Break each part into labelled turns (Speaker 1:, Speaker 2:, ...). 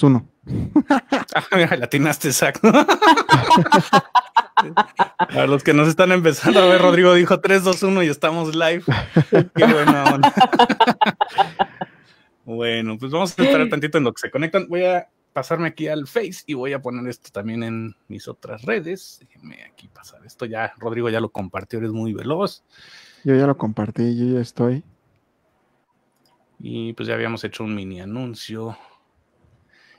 Speaker 1: Pues uno.
Speaker 2: ah, mira, latinaste, exacto. A los que nos están empezando a ver, Rodrigo dijo 3, 2, 1 y estamos live. Qué buena bueno, pues vamos a esperar tantito en lo que se conectan. Voy a pasarme aquí al Face y voy a poner esto también en mis otras redes. Déjenme aquí pasar esto. Ya, Rodrigo ya lo compartió, eres muy veloz.
Speaker 1: Yo ya lo compartí, yo ya estoy.
Speaker 2: Y pues ya habíamos hecho un mini anuncio.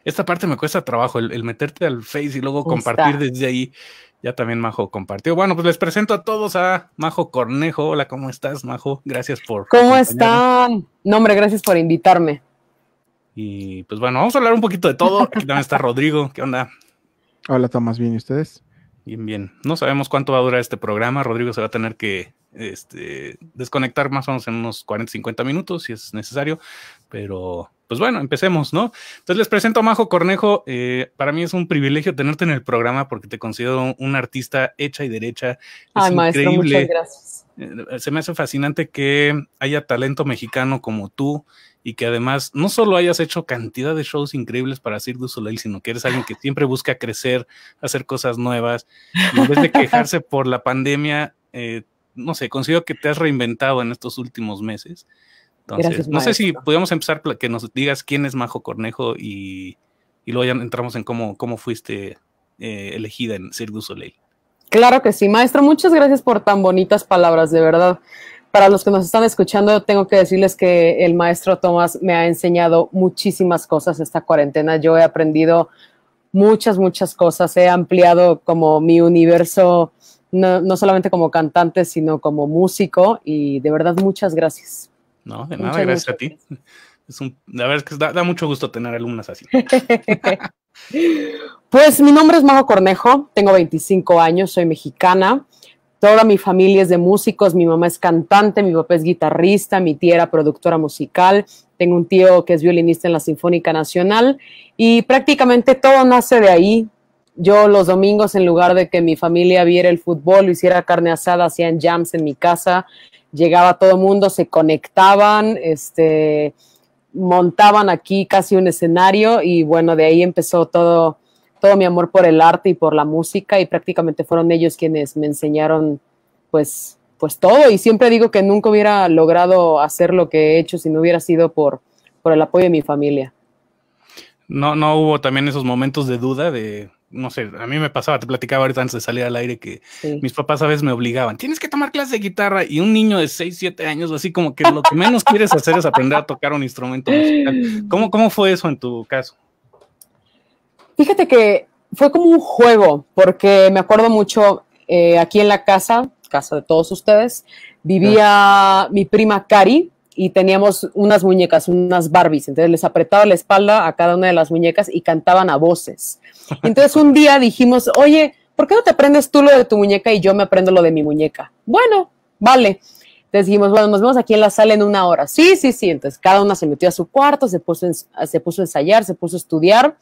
Speaker 2: Esta parte me cuesta trabajo, el, meterte al Face y luego compartir desde ahí. Ya también Majo compartió. Bueno, pues les presento a todos a Majo Cornejo. Hola, ¿cómo estás, Majo? Gracias por. ¿Cómo están?
Speaker 3: No, hombre, gracias por invitarme.
Speaker 2: Y pues bueno, vamos a hablar un poquito de todo. Aquí también está Rodrigo. ¿Qué onda?
Speaker 1: Hola, Tomás. ¿Bien y ustedes?
Speaker 2: Bien, bien. No sabemos cuánto va a durar este programa. Rodrigo se va a tener que este, desconectar más o menos en unos 40, 50 minutos si es necesario. Pero pues bueno, empecemos, ¿no? Entonces les presento a Majo Cornejo. Eh, para mí es un privilegio tenerte en el programa porque te considero un artista hecha y derecha. Ay, maestro, muchas
Speaker 3: gracias.
Speaker 2: Eh, se me hace fascinante que haya talento mexicano como tú y que además no solo hayas hecho cantidad de shows increíbles para Cirque du Soleil, sino que eres alguien que siempre busca crecer, hacer cosas nuevas. en vez de quejarse por la pandemia, eh, no sé, considero que te has reinventado en estos últimos meses no sé si podíamos empezar que nos digas quién es Majo Cornejo y, y luego ya entramos en cómo, fuiste eh, elegida en ser du Soleil. Claro
Speaker 3: que sí, maestro. Muchas gracias por tan bonitas palabras, de verdad. Para los que nos están escuchando, tengo que decirles que el maestro Tomás me ha enseñado muchísimas cosas esta cuarentena. Yo he aprendido muchas, muchas cosas. He ampliado como mi universo, no solamente como cantante, sino como músico. Y de verdad, muchas gracias.
Speaker 2: No, de nada, gracias a ti. Es un, la verdad es que da, mucho gusto tener alumnas así.
Speaker 3: pues mi nombre es Majo Cornejo, tengo 25 años, soy mexicana. Toda mi familia es de músicos, mi mamá es cantante, mi papá es guitarrista, mi tía era productora musical, tengo un tío que es violinista en la Sinfónica Nacional y prácticamente todo nace de ahí. Yo los domingos, en lugar de que mi familia viera el fútbol, hiciera carne asada, hacían jams en mi casa llegaba todo el mundo, se conectaban, este, montaban aquí casi un escenario y bueno, de ahí empezó todo, todo mi amor por el arte y por la música y prácticamente fueron ellos quienes me enseñaron pues, pues todo y siempre digo que nunca hubiera logrado hacer lo que he hecho si no hubiera sido por, por el apoyo de mi familia.
Speaker 2: No, no hubo también esos momentos de duda de no sé, a mí me pasaba, te platicaba ahorita antes de salir al aire que mis papás a veces me obligaban, tienes que tomar clase de guitarra y un niño de 6, 7 años, así como que lo que menos quieres hacer es aprender a tocar un instrumento musical. ¿Cómo, ¿Cómo fue eso en tu caso?
Speaker 3: Fíjate que fue como un juego, porque me acuerdo mucho eh, aquí en la casa, casa de todos ustedes, vivía mi prima Cari, y teníamos unas muñecas, unas Barbies. Entonces les apretaba la espalda a cada una de las muñecas y cantaban a voces. Entonces un día dijimos, oye, ¿por qué no te aprendes tú lo de tu muñeca y yo me aprendo lo de mi muñeca? Bueno, vale. Entonces dijimos, bueno, nos vemos aquí en la sala en una hora. Sí, sí, sí. Entonces cada una se metió a su cuarto, se puso, se puso a ensayar, se puso a estudiar.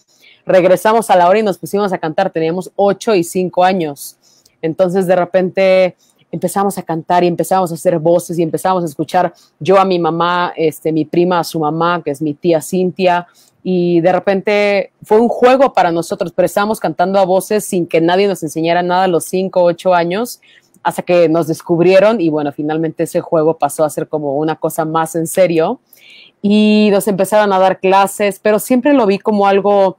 Speaker 3: Regresamos a la hora y nos pusimos a cantar. Teníamos ocho y cinco años. Entonces de repente empezamos a cantar y empezamos a hacer voces y empezamos a escuchar yo a mi mamá, este, mi prima a su mamá, que es mi tía Cintia, y de repente fue un juego para nosotros, pero estábamos cantando a voces sin que nadie nos enseñara nada a los 5, ocho años, hasta que nos descubrieron y bueno, finalmente ese juego pasó a ser como una cosa más en serio y nos empezaron a dar clases, pero siempre lo vi como algo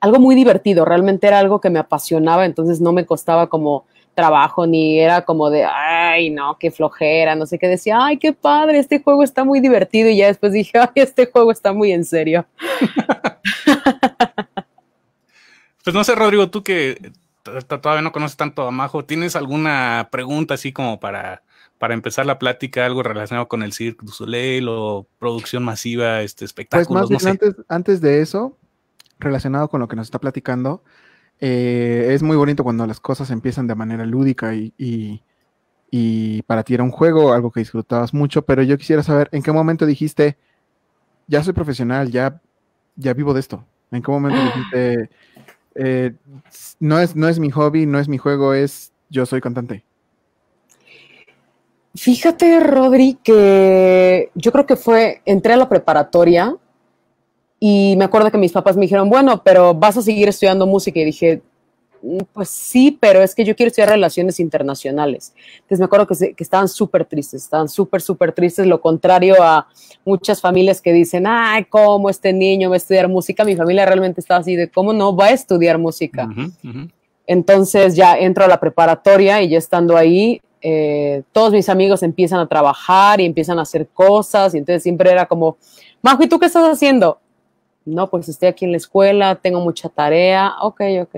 Speaker 3: algo muy divertido, realmente era algo que me apasionaba, entonces no me costaba como trabajo, ni era como de, ay, no, qué flojera, no sé qué, decía, ay, qué padre, este juego está muy divertido y ya después dije, ay, este juego está muy en serio.
Speaker 2: pues no sé, Rodrigo, tú que todavía no conoces tanto a Majo, ¿tienes alguna pregunta así como para, para empezar la plática, algo relacionado con el Cirque du Soleil o producción masiva, este espectáculo? Pues más
Speaker 1: antes de eso, relacionado con lo que nos está platicando, eh, es muy bonito cuando las cosas empiezan de manera lúdica y, para ti era un juego, algo que disfrutabas mucho, pero yo quisiera saber en qué momento dijiste, ya soy profesional, ya, ya vivo de esto. ¿En qué momento dijiste, eh, no, es, no es mi hobby, no es mi juego, es yo soy cantante?
Speaker 3: Fíjate, Rodri, que yo creo que fue, entré a la preparatoria y me acuerdo que mis papás me dijeron, bueno, pero vas a seguir estudiando música. Y dije, mm, pues sí, pero es que yo quiero estudiar relaciones internacionales. Entonces me acuerdo que, que estaban súper tristes, estaban súper, súper tristes, lo contrario a muchas familias que dicen, ay, ¿cómo este niño va a estudiar música? Mi familia realmente estaba así de, ¿cómo no va a estudiar música? Entonces ya entro a la preparatoria y ya estando ahí, eh, todos mis amigos empiezan a trabajar y empiezan a hacer cosas y entonces siempre era como, Majo, ¿y tú qué estás haciendo? no, pues estoy aquí en la escuela, tengo mucha tarea, ok, ok.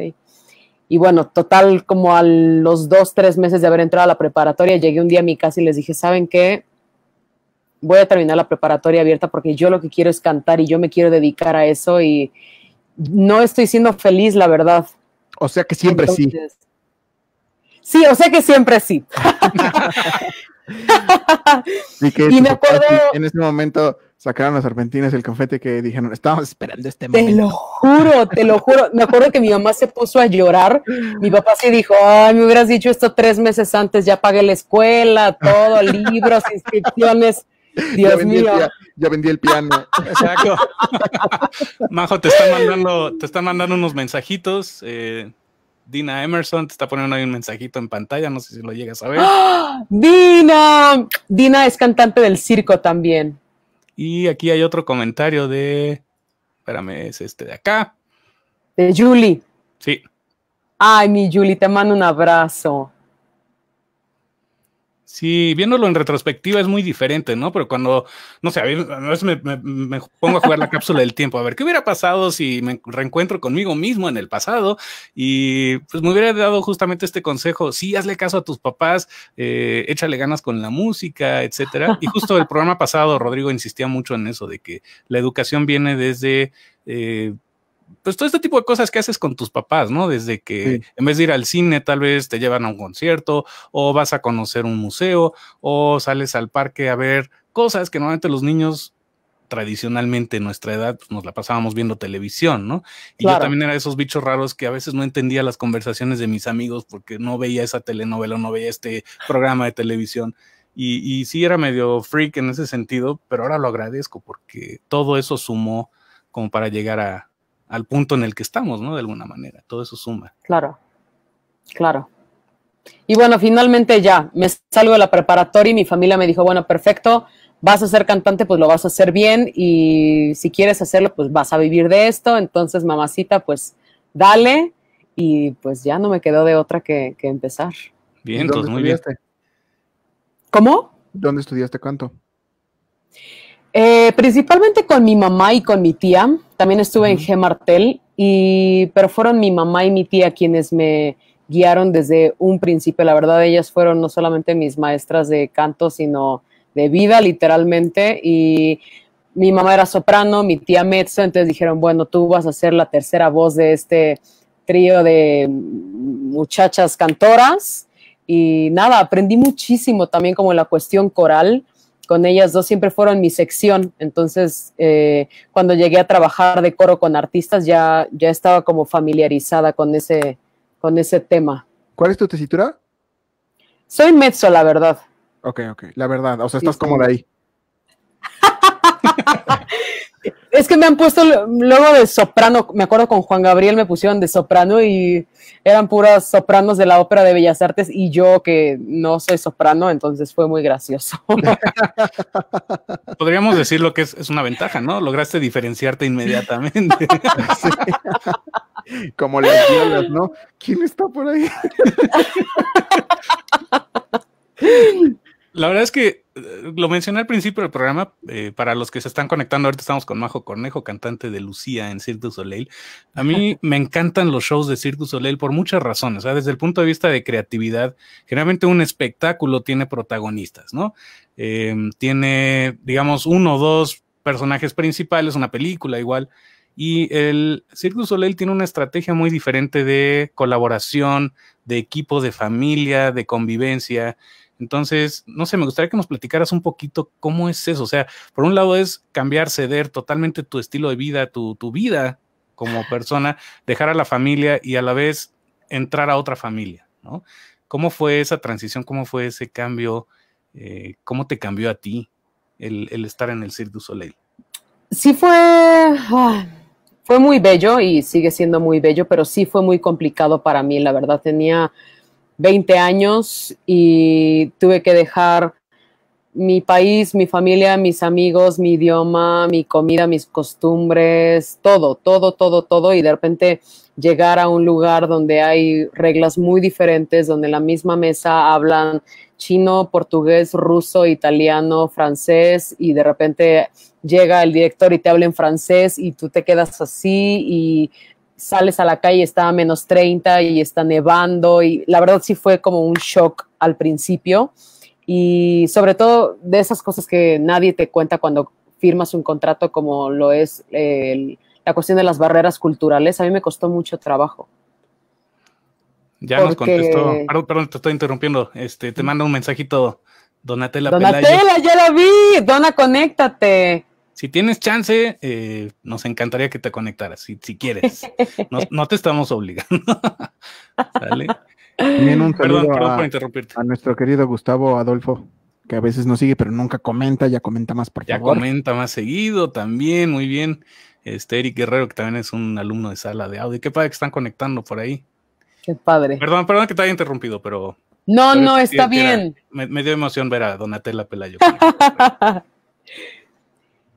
Speaker 3: Y bueno, total, como a los dos, tres meses de haber entrado a la preparatoria, llegué un día a mi casa y les dije, ¿saben qué? Voy a terminar la preparatoria abierta porque yo lo que quiero es cantar y yo me quiero dedicar a eso y no estoy siendo feliz, la verdad. O sea que siempre sí. Sí, o sea que siempre sí.
Speaker 1: y me acuerdo... En ese momento sacaron las serpentinas el confete que dijeron, estábamos esperando este momento. Te lo
Speaker 3: juro, te lo juro. Me acuerdo que mi mamá se puso a llorar. Mi papá sí dijo, ay, me hubieras dicho esto tres meses antes, ya pagué la escuela, todo, libros, inscripciones.
Speaker 1: Dios mío. Ya, vendí el piano. Exacto.
Speaker 2: Majo, te están mandando, te mandando unos mensajitos. Eh, Dina Emerson te está poniendo ahí un mensajito en pantalla, no sé si lo llegas a ver. Dina,
Speaker 3: Dina es cantante del circo
Speaker 2: también. Y aquí hay otro comentario de. Espérame, es este de acá. De Julie. Sí.
Speaker 3: Ay, mi Julie, te mando un abrazo.
Speaker 2: Sí, viéndolo en retrospectiva es muy diferente, ¿no? Pero cuando, no sé, a veces me, pongo a jugar la cápsula del tiempo, a ver qué hubiera pasado si me reencuentro conmigo mismo en el pasado y pues me hubiera dado justamente este consejo, sí, hazle caso a tus papás, eh, échale ganas con la música, etcétera. Y justo el programa pasado, Rodrigo insistía mucho en eso, de que la educación viene desde... Eh, pues todo este tipo de cosas que haces con tus papás, ¿no? Desde que en vez de ir al cine, tal vez te llevan a un concierto o vas a conocer un museo o sales al parque a ver cosas que normalmente los niños tradicionalmente en nuestra edad pues, nos la pasábamos viendo televisión, ¿no? Y yo también era de esos bichos raros que a veces no entendía las conversaciones de mis amigos porque no veía esa telenovela, no veía este programa de televisión. Y, y sí era medio freak en ese sentido, pero ahora lo agradezco porque todo eso sumó como para llegar a, al punto en el que estamos, ¿no? De alguna manera, todo eso suma. Claro, claro.
Speaker 3: Y bueno, finalmente ya, me salgo de la preparatoria y mi familia me dijo, bueno, perfecto, vas a ser cantante, pues lo vas a hacer bien y si quieres hacerlo, pues vas a vivir de esto, entonces mamacita, pues dale y pues ya no me quedó de otra que, empezar.
Speaker 1: Bien, entonces muy bien. ¿Cómo? ¿Dónde estudiaste canto?
Speaker 3: Eh, principalmente con mi mamá y con mi tía también estuve en G. Martel, y, pero fueron mi mamá y mi tía quienes me guiaron desde un principio. La verdad, ellas fueron no solamente mis maestras de canto, sino de vida, literalmente. Y mi mamá era soprano, mi tía mezzo, entonces dijeron, bueno, tú vas a ser la tercera voz de este trío de muchachas cantoras. Y nada, aprendí muchísimo también como la cuestión coral con ellas dos siempre fueron mi sección. Entonces, eh, cuando llegué a trabajar de coro con artistas, ya, ya estaba como familiarizada con ese, con ese tema. ¿Cuál es tu tesitura? Soy mezzo, la verdad.
Speaker 1: Ok, ok, la verdad. O sea, estás cómoda ahí.
Speaker 3: Es que me han puesto luego de soprano, me acuerdo con Juan Gabriel me pusieron de soprano y eran puras sopranos de la ópera de Bellas Artes y yo que no soy soprano, entonces fue muy gracioso.
Speaker 2: Podríamos decir lo que es, una ventaja, ¿no? Lograste diferenciarte inmediatamente. Como las violas, ¿no?
Speaker 1: ¿Quién está por ahí?
Speaker 2: La verdad es que eh, lo mencioné al principio del programa, eh, para los que se están conectando, ahorita estamos con Majo Cornejo, cantante de Lucía en Cirque Soleil. A mí me encantan los shows de Circus Soleil por muchas razones, desde el punto de vista de creatividad, generalmente un espectáculo tiene protagonistas, ¿no? Eh, tiene, digamos, uno o dos personajes principales, una película igual, y el Cirque Soleil tiene una estrategia muy diferente de colaboración, de equipo, de familia, de convivencia. Entonces, no sé, me gustaría que nos platicaras un poquito cómo es eso. O sea, por un lado es cambiar, ceder totalmente tu estilo de vida, tu, tu vida como persona, dejar a la familia y a la vez entrar a otra familia, ¿no? ¿Cómo fue esa transición? ¿Cómo fue ese cambio? Eh, ¿Cómo te cambió a ti el, estar en el Cirque du Soleil?
Speaker 3: Sí fue, ah, fue muy bello y sigue siendo muy bello, pero sí fue muy complicado para mí. La verdad tenía 20 años y tuve que dejar mi país, mi familia, mis amigos, mi idioma, mi comida, mis costumbres, todo, todo, todo, todo, y de repente llegar a un lugar donde hay reglas muy diferentes, donde en la misma mesa hablan chino, portugués, ruso, italiano, francés, y de repente llega el director y te habla en francés y tú te quedas así y sales a la calle, está a menos 30 y está nevando y la verdad sí fue como un shock al principio y sobre todo de esas cosas que nadie te cuenta cuando firmas un contrato como lo es la cuestión de las barreras culturales, a mí me costó mucho trabajo.
Speaker 2: Ya nos contestó, perdón, te estoy interrumpiendo, este, te mando un mensajito, Donatella. Donatella, ya la
Speaker 3: vi, Dona, conéctate
Speaker 2: si tienes chance, eh, nos encantaría que te conectaras, si, quieres. No, te estamos obligando. ¿Sale? un perdón, a, por interrumpirte.
Speaker 1: A nuestro querido Gustavo Adolfo, que a veces nos sigue, pero nunca comenta, ya comenta más,
Speaker 2: por ya favor. Ya comenta más seguido también, muy bien. Este Eric Guerrero, que también es un alumno de sala de audio. Qué padre que están conectando por ahí. Qué padre. Perdón, perdón que te haya interrumpido, pero. No, no, está bien. me, dio emoción ver a Donatella Pelayo.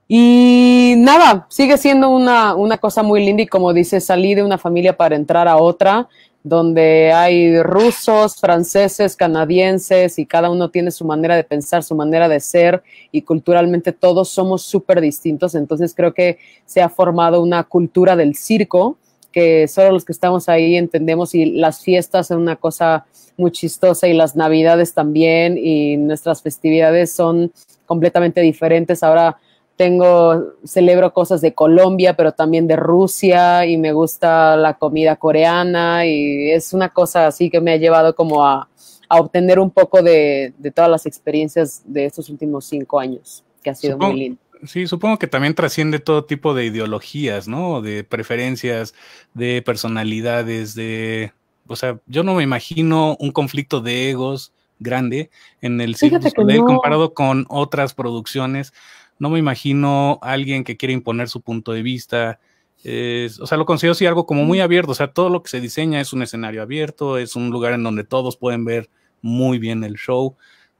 Speaker 3: Y nada, sigue siendo una, cosa muy linda y como dice, salí de una familia para entrar a otra, donde hay rusos, franceses, canadienses y cada uno tiene su manera de pensar, su manera de ser y culturalmente todos somos súper distintos. Entonces creo que se ha formado una cultura del circo que solo los que estamos ahí entendemos y las fiestas son una cosa muy chistosa y las navidades también y nuestras festividades son completamente diferentes. Ahora tengo, celebro cosas de Colombia, pero también de Rusia y me gusta la comida coreana y es una cosa así que me ha llevado como a, obtener un poco de, todas las experiencias de estos últimos cinco años, que ha sido muy lindo.
Speaker 2: Sí, supongo que también trasciende todo tipo de ideologías, ¿no? De preferencias, de personalidades, de... O sea, yo no me imagino un conflicto de egos grande en el Cirque comparado con otras producciones no me imagino alguien que quiere imponer su punto de vista. o sea, lo considero si algo como muy mm. abierto. O sea, todo lo que se diseña es un escenario abierto, es un lugar en donde todos pueden ver muy bien el show,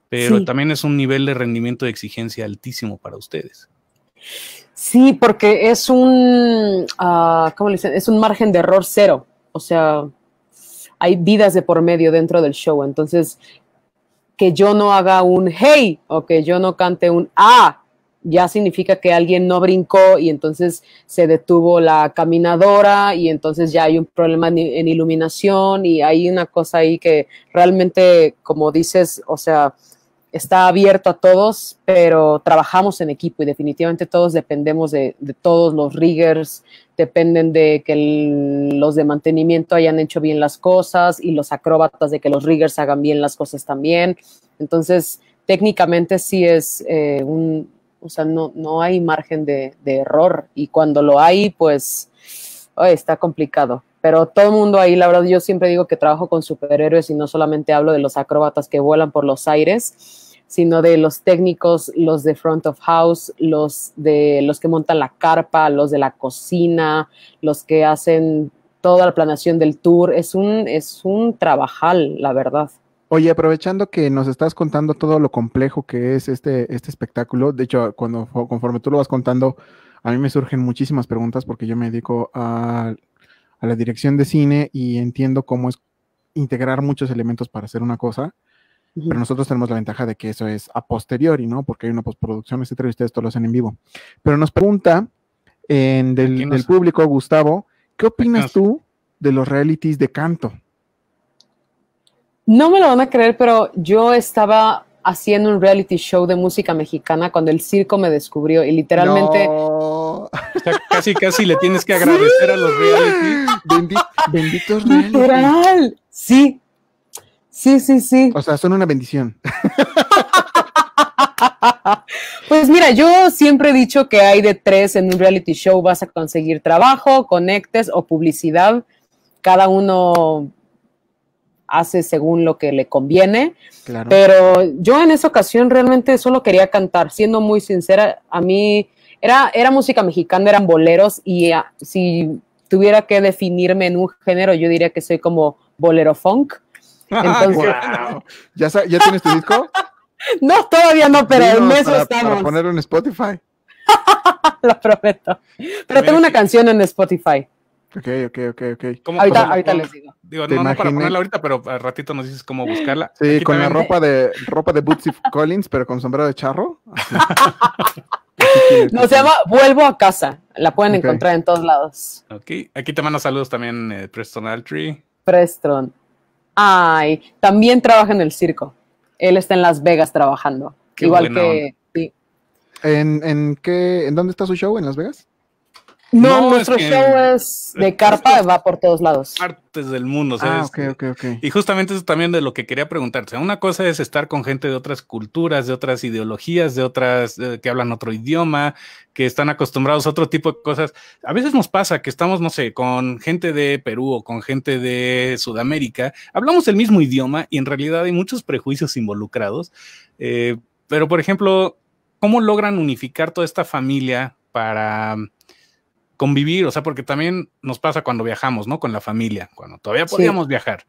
Speaker 2: pero también es un nivel de rendimiento de exigencia altísimo para ustedes.
Speaker 3: Sí, porque es un, ah, ¿cómo le dicen? Es un margen de error cero. O sea, hay vidas de por medio dentro del show. Entonces, que yo no haga un hey o que yo no cante un ah ya significa que alguien no brincó y entonces se detuvo la caminadora y entonces ya hay un problema en iluminación y hay una cosa ahí que realmente, como dices, o sea, está abierto a todos, pero trabajamos en equipo y definitivamente todos dependemos de, todos los riggers, dependen de que los de mantenimiento hayan hecho bien las cosas y los acróbatas de que los riggers hagan bien las cosas también. Entonces, técnicamente sí es eh, un o sea, no, no hay margen de, error y cuando lo hay, pues está complicado. Pero todo el mundo ahí, la verdad, yo siempre digo que trabajo con superhéroes y no solamente hablo de los acróbatas que vuelan por los aires, sino de los técnicos, los de front of house, los de los que montan la carpa, los de la cocina, los que hacen toda la planeación del tour. Es un, es un trabajal, la verdad.
Speaker 1: Oye, aprovechando que nos estás contando todo lo complejo que es este, este espectáculo, de hecho, cuando, conforme tú lo vas contando, a mí me surgen muchísimas preguntas porque yo me dedico a, la dirección de cine y entiendo cómo es integrar muchos elementos para hacer una cosa, pero nosotros tenemos la ventaja de que eso es a posteriori, ¿no? Porque hay una postproducción, etcétera, y ustedes todo lo hacen en vivo. Pero nos pregunta en del, público, Gustavo, ¿qué opinas tú de los realities de canto?
Speaker 3: No me lo van a creer, pero yo estaba haciendo un reality show de música mexicana cuando el circo me descubrió y literalmente...
Speaker 2: casi, casi le tienes que agradecer a los reality. benditos
Speaker 1: reality. Literal. Sí. Sí, sí, sí. O sea, son una bendición. Pues mira,
Speaker 3: yo siempre he dicho que hay de tres en un reality show, vas a conseguir trabajo, conectes o publicidad. Cada uno hace según lo que le conviene. Pero yo en esa ocasión realmente solo quería cantar, siendo muy sincera, a mí era, era música mexicana, eran boleros y ah, si tuviera que definirme en un género, yo diría que soy como bolero funk. Entonces,
Speaker 1: ¿Ya, tienes tu disco? no, todavía no, pero en eso estamos. Para ponerlo en Spotify.
Speaker 3: lo prometo. Pero tengo una canción en Spotify. Ok,
Speaker 1: ok, ok, ahorita, ahorita
Speaker 2: les digo. Digo, no, no para ponerla ahorita, pero al ratito nos dices cómo buscarla. Sí, con la ropa
Speaker 1: de ropa de Bootsy Collins, pero con sombrero de charro.
Speaker 2: no,
Speaker 1: se llama Vuelvo a casa. La pueden
Speaker 3: encontrar en todos lados.
Speaker 2: Okay. Aquí te mando saludos también, eh, Preston Altry.
Speaker 3: Preston. Ay, también trabaja en el circo. Él está en Las Vegas trabajando. Igual que. Sí.
Speaker 1: ¿En, en, qué, ¿En dónde está su show? ¿En Las Vegas? No, nuestro show es de carpa, va por todos lados.
Speaker 2: Partes del mundo, Ah, ok, ok, ok. Y justamente eso también de lo que quería preguntarte. Una cosa es estar con gente de otras culturas, de otras ideologías, de otras eh, que hablan otro idioma, que están acostumbrados a otro tipo de cosas. A veces nos pasa que estamos, no sé, con gente de Perú o con gente de Sudamérica, hablamos el mismo idioma y en realidad hay muchos prejuicios involucrados. Eh, pero, por ejemplo, ¿cómo logran unificar toda esta familia para convivir, o sea, porque también nos pasa cuando viajamos, ¿no? Con la familia, cuando todavía podíamos viajar.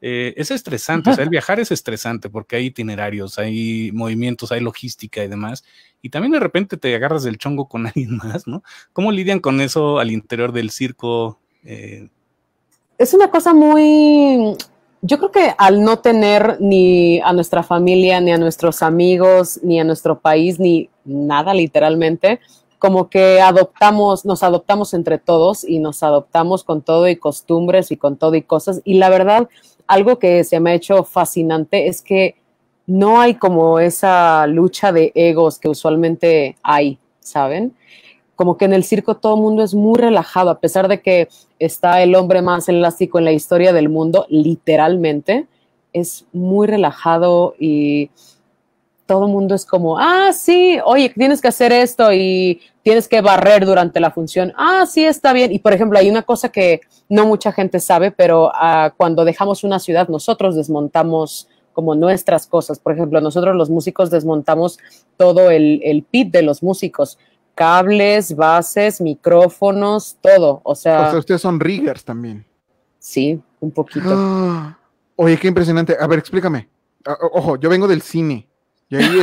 Speaker 2: Eh, es estresante, o sea, el viajar es estresante porque hay itinerarios, hay movimientos, hay logística y demás. Y también de repente te agarras del chongo con alguien más, ¿no? ¿Cómo lidian con eso al interior del circo? Eh?
Speaker 3: Es una cosa muy... Yo creo que al no tener ni a nuestra familia, ni a nuestros amigos, ni a nuestro país, ni nada literalmente, como que adoptamos, nos adoptamos entre todos y nos adoptamos con todo y costumbres y con todo y cosas. Y la verdad, algo que se me ha hecho fascinante es que no hay como esa lucha de egos que usualmente hay, ¿saben? Como que en el circo todo el mundo es muy relajado, a pesar de que está el hombre más elástico en la historia del mundo, literalmente, es muy relajado y todo el mundo es como, ah, sí, oye, tienes que hacer esto y tienes que barrer durante la función. Ah, sí, está bien. Y por ejemplo, hay una cosa que no mucha gente sabe, pero ah, cuando dejamos una ciudad, nosotros desmontamos como nuestras cosas. Por ejemplo, nosotros los músicos desmontamos todo el, pit de los músicos. Cables, bases, micrófonos, todo. O sea. ustedes
Speaker 1: son riggers también. Sí, un poquito. oye, qué impresionante. A ver, explícame. Ojo, yo vengo del cine y ahí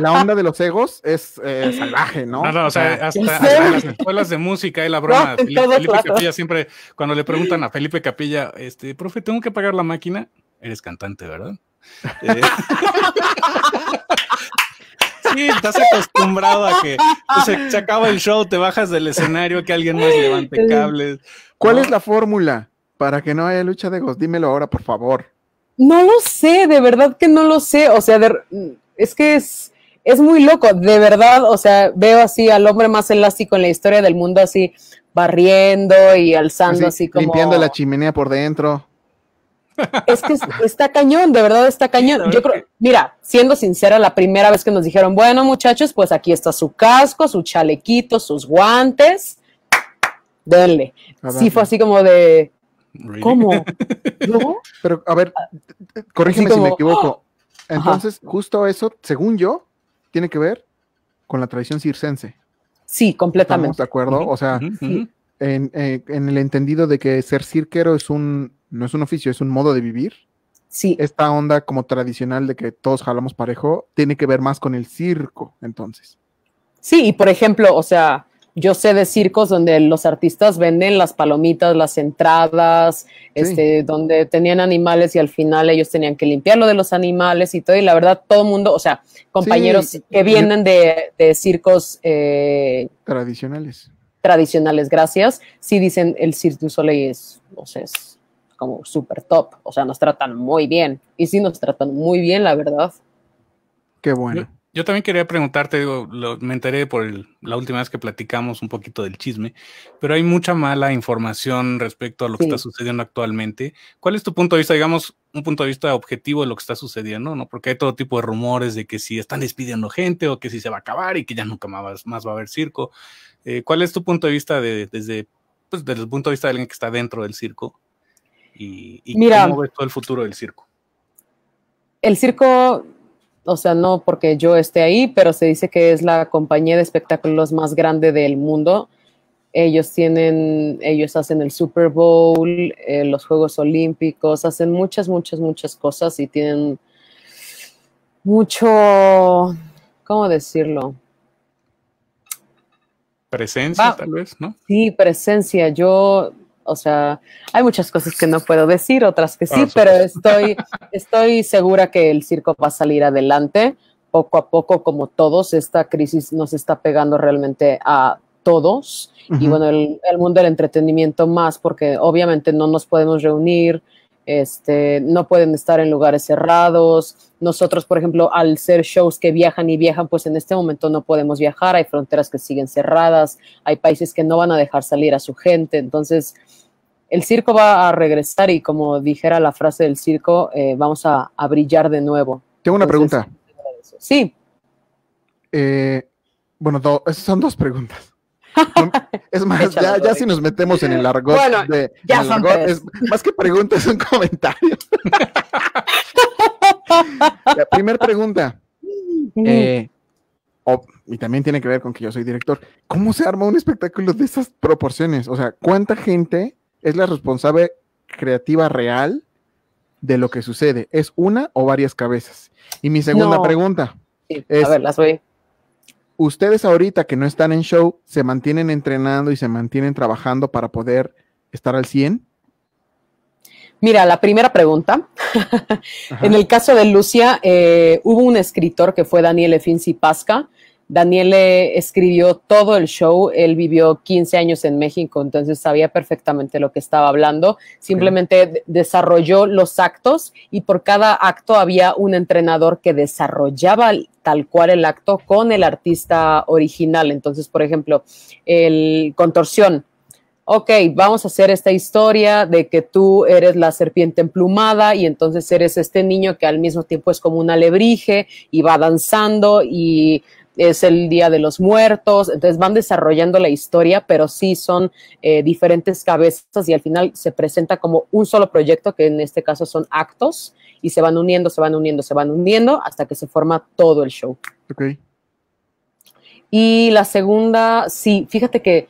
Speaker 1: la onda de los egos es
Speaker 2: eh, salvaje, ¿no? hasta, las escuelas de música y la broma. Felipe, Capilla siempre, cuando le preguntan a Felipe Capilla, este, profe, ¿tengo que pagar la máquina? Eres cantante, ¿verdad? Eh, sí, estás acostumbrado a que pues, se, acaba el show, te bajas del escenario, que alguien más levante cables.
Speaker 1: ¿Cuál es la fórmula para que no haya lucha de egos? Dímelo ahora, por favor. No lo
Speaker 3: sé, de verdad que no lo sé. O sea, mm, es que es, es muy loco, de verdad. O sea, veo así al hombre más elástico en la historia del mundo, así barriendo y
Speaker 1: alzando así, así como. Limpiando la chimenea por dentro.
Speaker 3: Es que está cañón, de verdad está cañón. Yo creo, mira, siendo sincera, la primera vez que nos dijeron, bueno, muchachos, pues aquí está su casco, su chalequito, sus guantes, denle.
Speaker 2: Sí fue
Speaker 1: así como de, ¿Cómo? Pero, a ver, ah,
Speaker 2: corrígeme si me equivoco.
Speaker 1: ¡ah! Entonces, justo eso, según yo, tiene que ver con la tradición circense. Sí, completamente. ¿Estamos de acuerdo? O sea, en, eh, en, el entendido de que ser cirquero es un, no es un oficio, es un modo de vivir. Sí. Esta onda como tradicional de que todos jalamos parejo, tiene que ver más con el circo, entonces. Sí, y por ejemplo, o sea, yo sé de circos donde los artistas venden las
Speaker 3: palomitas, las entradas, este, donde tenían animales y al final ellos tenían que limpiarlo de los animales y todo. Y la verdad, todo el mundo, o sea, compañeros que vienen de, circos eh, tradicionales. Tradicionales, gracias. Sí dicen el Cirque du Soleil es, o sea, es como súper top. O sea, nos tratan muy bien. Y sí nos tratan muy bien, la verdad.
Speaker 2: Qué bueno. Yo también quería preguntarte, me enteré por la última vez que platicamos un poquito del chisme, pero hay mucha mala información respecto a lo que está sucediendo actualmente. ¿Cuál es tu punto de vista, digamos, un punto de vista objetivo de lo que está sucediendo, no? Porque hay todo tipo de rumores de que si están despidiendo gente o que si se va a acabar y que ya nunca más, va a haber circo. Eh, ¿Cuál es tu punto de vista pues, desde, el punto de vista de alguien que está dentro del circo y, cómo ves todo el futuro del circo?
Speaker 3: El circo o sea, no porque yo esté ahí, pero se dice que es la compañía de espectáculos más grande del mundo. Ellos tienen, ellos hacen el Super Bowl, eh, los Juegos Olímpicos, hacen muchas, muchas, muchas cosas y tienen mucho, ¿cómo decirlo?
Speaker 2: Presencia, tal vez, ¿no?
Speaker 3: Sí, presencia. Yo o sea, hay muchas cosas que no puedo decir, otras que ah, sí, pero estoy, estoy segura que el circo va a salir adelante poco a poco, como todos. Esta crisis nos está pegando realmente a todos y bueno, el, mundo del entretenimiento más, porque obviamente no nos podemos reunir, este, no pueden estar en lugares cerrados. Nosotros, por ejemplo, al ser shows que viajan y viajan, pues en este momento no podemos viajar, hay fronteras que siguen cerradas, hay países que no van a dejar salir a su gente. Entonces, el circo va a regresar y como dijera la frase del circo, eh, vamos a,
Speaker 1: brillar de nuevo. Tengo una pregunta. Sí. Eh, bueno, son dos preguntas. Es más, ya, si nos metemos en el argot, bueno, de, más que preguntas son comentarios. La primera pregunta. Mm. Eh, y también tiene que ver con que yo soy director. ¿Cómo se arma un espectáculo de esas proporciones? O sea, ¿cuánta gente es la responsable creativa real de lo que sucede? ¿Es una o varias cabezas? Y mi segunda pregunta.
Speaker 2: es, a ver, las
Speaker 1: voy ustedes ahorita que no están en show, ¿se mantienen entrenando y se mantienen trabajando para poder estar al 100? Mira, la primera pregunta. en
Speaker 3: el caso de Lucia, eh, hubo un escritor que fue Daniel Efinci Pasca, Daniel le escribió todo el show, él vivió 15 años en México, entonces sabía perfectamente lo que estaba hablando, simplemente desarrolló los actos y por cada acto había un entrenador que desarrollaba tal cual el acto con el artista original. Entonces, por ejemplo, el contorsión, ok, vamos a hacer esta historia de que tú eres la serpiente emplumada y entonces eres este niño que al mismo tiempo es como un alebrije y va danzando y es el Día de los Muertos, entonces van desarrollando la historia, pero sí son eh, diferentes cabezas y al final se presenta como un solo proyecto, que en este caso son actos, y se van uniendo, se van uniendo, se van uniendo hasta que se forma todo el show. Y la segunda, sí, fíjate que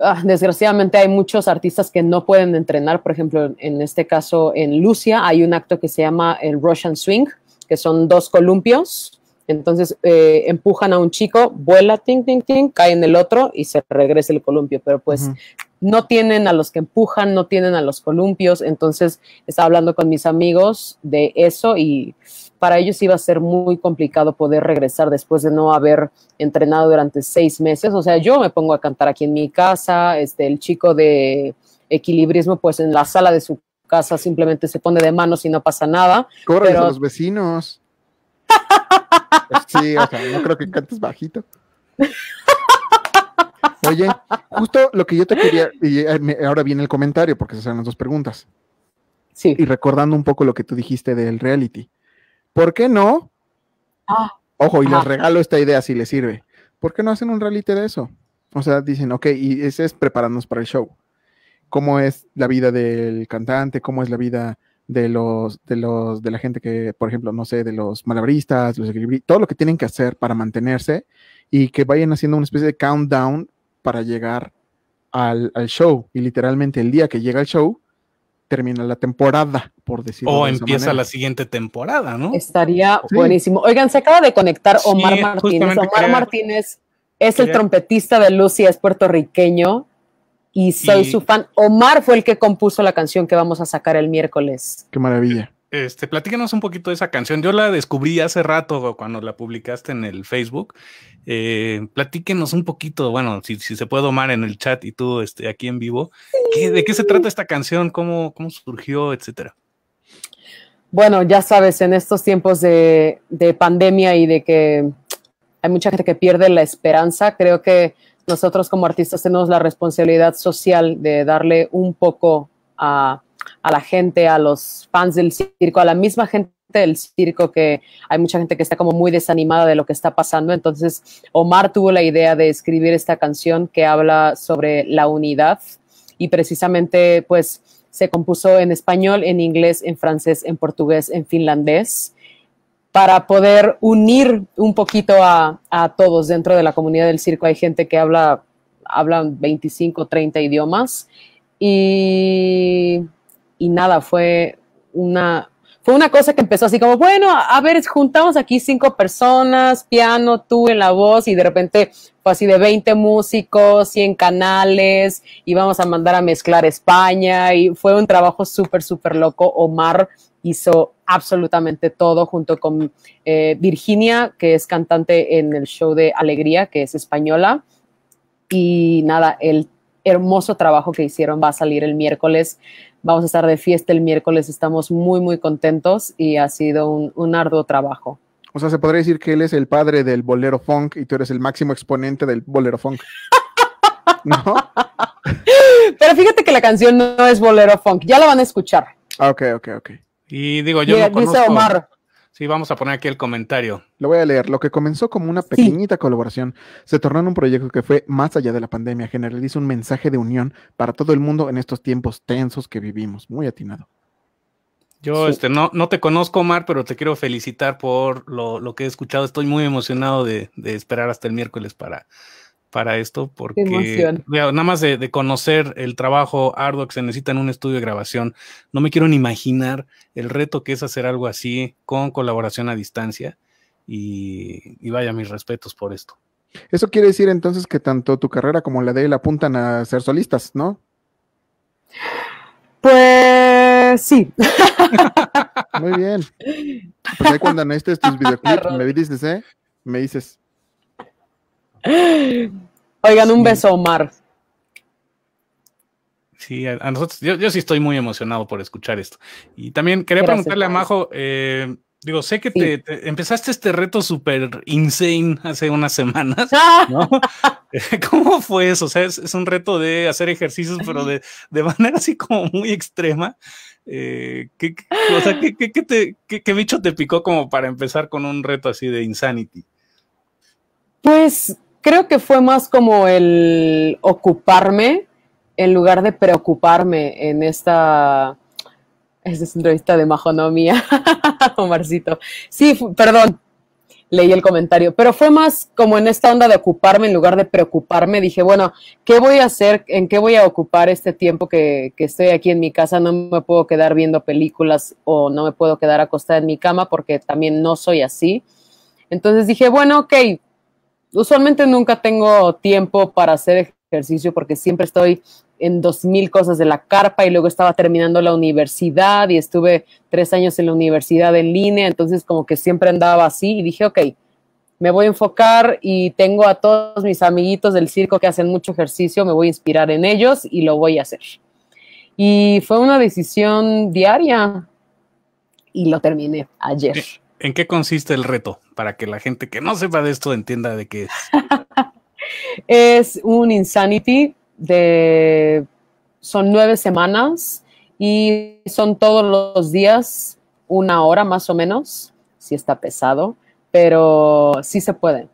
Speaker 3: ah, desgraciadamente hay muchos artistas que no pueden entrenar, por ejemplo, en este caso en Lucia hay un acto que se llama el Russian Swing, que son dos columpios entonces eh, empujan a un chico, vuela, ting, ting, ting, cae en el otro y se regresa el columpio, pero pues no tienen a los que empujan, no tienen a los columpios, entonces estaba hablando con mis amigos de eso y para ellos iba a ser muy complicado poder regresar después de no haber entrenado durante seis meses. O sea, yo me pongo a cantar aquí en mi casa, este, el chico de equilibrismo, pues en la sala de su casa simplemente se pone de manos y no pasa nada. Corre a los
Speaker 1: vecinos. Sí, o sea, no creo que cantes bajito. Oye, justo lo que yo te quería, y eh, ahora viene el comentario, porque se hacen las dos preguntas. Sí. Y recordando un poco lo que tú dijiste del reality. ¿Por qué no? Ah. Ojo, y les regalo esta idea si les sirve. ¿Por qué no hacen un reality de eso? O sea, dicen, ok, y ese es prepararnos para el show. ¿Cómo es la vida del cantante? ¿Cómo es la vida de los, de los, de la gente que, por ejemplo, no sé, de los malabaristas, los equilibristas, todo lo que tienen que hacer para mantenerse y que vayan haciendo una especie de countdown para llegar al, show. Y literalmente el día que llega el show, termina la temporada, por decirlo O empieza la
Speaker 2: siguiente temporada,
Speaker 3: ¿no? Estaría buenísimo. Oigan, se acaba de conectar Omar Martínez. Omar
Speaker 2: Martínez
Speaker 3: es el trompetista de Lucy, es puertorriqueño y soy su fan. Omar fue el que compuso la canción que vamos a sacar el miércoles.
Speaker 1: Qué maravilla.
Speaker 2: Este, platícanos un poquito de esa canción. Yo la descubrí hace rato cuando la publicaste en el Facebook. Eh, platíquenos un poquito, bueno, si, se puede Omar en el chat y tú este, aquí en vivo. ¿De qué se trata esta canción? ¿Cómo, cómo surgió, etcétera?
Speaker 3: Bueno, ya sabes, en estos tiempos de pandemia y de que hay mucha gente que pierde la esperanza, creo que nosotros como artistas tenemos la responsabilidad social de darle un poco a, la gente, a los fans del circo, a la misma gente del circo que hay mucha gente que está como muy desanimada de lo que está pasando. Entonces, Omar tuvo la idea de escribir esta canción que habla sobre la unidad y precisamente pues se compuso en español, en inglés, en francés, en portugués, en finlandés para poder unir un poquito a, todos dentro de la comunidad del circo. Hay gente que habla, hablan 25, 30 idiomas y, y nada, fue una, fue una cosa que empezó así como, bueno, a ver, juntamos aquí cinco personas, piano, tú en la voz, y de repente fue así de 20 músicos, 100 canales, y vamos a mandar a mezclar España, y fue un trabajo súper, súper loco. Omar hizo absolutamente todo junto con eh, Virginia, que es cantante en el show de Alegría, que es española. Y nada, el hermoso trabajo que hicieron va a salir el miércoles. Vamos a estar de fiesta el miércoles, estamos muy, muy contentos y ha sido un, un arduo trabajo.
Speaker 1: O sea, se podría decir que él es el padre del bolero funk y tú eres el máximo exponente del bolero funk. ¿No?
Speaker 3: Pero fíjate que la canción
Speaker 2: no es bolero funk, ya la van
Speaker 1: a escuchar. Ah, ok, ok, ok.
Speaker 2: Y digo, yo yeah, no conozco... Sí, vamos a poner aquí el comentario.
Speaker 1: Lo voy a leer. Lo que comenzó como una pequeñita colaboración se tornó en un proyecto que fue más allá de la pandemia. Generaliza un mensaje de unión para todo el mundo en estos tiempos tensos que vivimos. Muy atinado.
Speaker 2: Yo este, no, no te conozco, Omar, pero te quiero felicitar por lo, lo que he escuchado. Estoy muy emocionado de, de esperar hasta el miércoles para para esto porque nada más de, conocer el trabajo arduo que se necesita en un estudio de grabación, no me quiero ni imaginar el reto que es hacer algo así con colaboración a distancia y, vaya mis respetos por esto.
Speaker 1: Eso quiere decir entonces que tanto tu carrera como la de él apuntan a ser solistas, ¿no? Pues sí. Muy bien. Pues ahí cuando necesites tus videoclips, me dices, ¿eh? Me dices. Oigan, un beso, Omar.
Speaker 2: Sí, a, nosotros, yo, sí estoy muy emocionado por escuchar esto. Y también quería preguntarle a Majo, eh, digo, sé que te, empezaste este reto súper insane hace unas semanas, eh, ¿Cómo fue eso? O sea, es, un reto de hacer ejercicios, pero de, manera así como muy extrema. Eh, ¿qué, ¿qué, ¿qué bicho te picó como para empezar con un reto así de insanity?
Speaker 3: Pues creo que fue más como el ocuparme en lugar de preocuparme en esta, esta es entrevista de majonomía, Omarcito. Sí, perdón, leí el comentario, pero fue más como en esta onda de ocuparme en lugar de preocuparme. Dije, bueno, ¿qué voy a hacer? ¿En qué voy a ocupar este tiempo que, que estoy aquí en mi casa? No me puedo quedar viendo películas o no me puedo quedar acostada en mi cama porque también no soy así. Entonces dije, bueno, ok, usualmente nunca tengo tiempo para hacer ejercicio porque siempre estoy en dos mil cosas de la carpa y luego estaba terminando la universidad y estuve tres años en la universidad en línea, entonces como que siempre andaba así y dije, ok, me voy a enfocar y tengo a todos mis amiguitos del circo que hacen mucho ejercicio, me voy a inspirar en ellos y lo voy a hacer. Y fue una decisión diaria y lo terminé ayer.
Speaker 2: ¿En qué consiste el reto? Para que la gente que no sepa de esto entienda de qué es.
Speaker 3: es un insanity de... Son nueve semanas y son todos los días una hora más o menos. Si está pesado, pero sí se puede.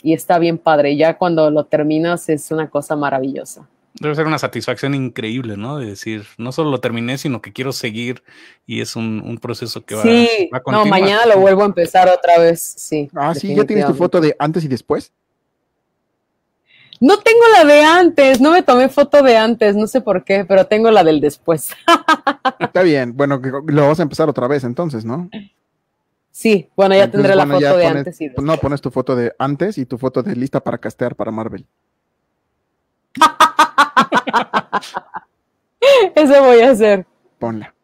Speaker 3: Y está bien padre. Ya cuando lo terminas es una cosa maravillosa.
Speaker 2: Debe ser una satisfacción increíble, ¿no? De decir, no solo lo terminé, sino que quiero seguir y es un, proceso que va, a continuar. No, mañana lo
Speaker 1: vuelvo a empezar otra vez, sí. Ah, sí, ya tienes tu foto de antes y después.
Speaker 3: No tengo la de antes, no me tomé foto de antes, no sé por qué, pero tengo la
Speaker 1: del después. Está bien, bueno, lo vas a empezar otra vez entonces, ¿no? Sí, bueno, ya tendré la foto de antes y después. No, pones tu foto de antes y tu foto de lista para castear
Speaker 2: para Marvel.
Speaker 3: Eso voy a hacer.
Speaker 2: Ponla.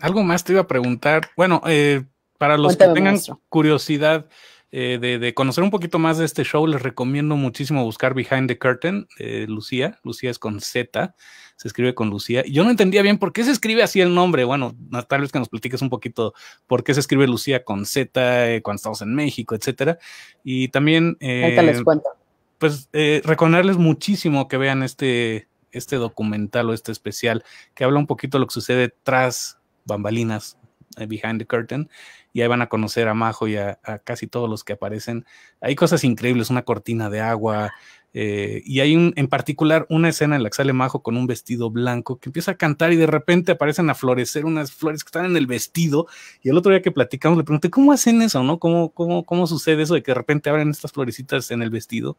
Speaker 2: Algo más te iba a preguntar. Bueno, eh, para los que tengan curiosidad eh, de, conocer un poquito más de este show, les recomiendo muchísimo buscar Behind the Curtain, eh, Lucía. Lucía es con Z, se escribe con Lucía. Yo no entendía bien por qué se escribe así el nombre. Bueno, tal vez que nos platiques un poquito por qué se escribe Lucía con Z cuando estamos en México, etcétera. Y también. les cuento pues eh, recomendarles muchísimo que vean este, este documental o este especial que habla un poquito de lo que sucede tras bambalinas, eh, behind the curtain, y ahí van a conocer a Majo y a, casi todos los que aparecen. Hay cosas increíbles, una cortina de agua, eh, y hay un, en particular una escena en la que sale Majo con un vestido blanco que empieza a cantar y de repente aparecen a florecer unas flores que están en el vestido. Y el otro día que platicamos le pregunté, ¿cómo hacen eso? ¿no? ¿Cómo, cómo, cómo sucede eso de que de repente abren estas florecitas en el vestido?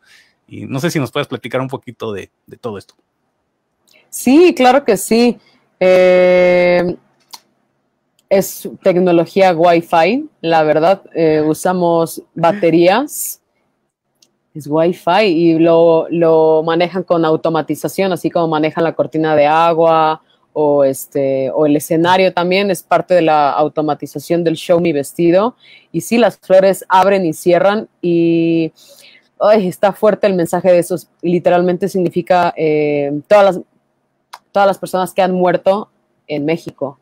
Speaker 2: Y no sé si nos puedes platicar un poquito de, de todo esto.
Speaker 3: Sí, claro que sí. Eh, es tecnología Wi-Fi, la verdad, eh, usamos baterías, es Wi-Fi y lo, manejan con automatización, así como manejan la cortina de agua o, este, o el escenario también, es parte de la automatización del show Mi Vestido. Y sí, las flores abren y cierran y está fuerte el mensaje de eso. literalmente significa eh, todas, las, todas las personas que han muerto en México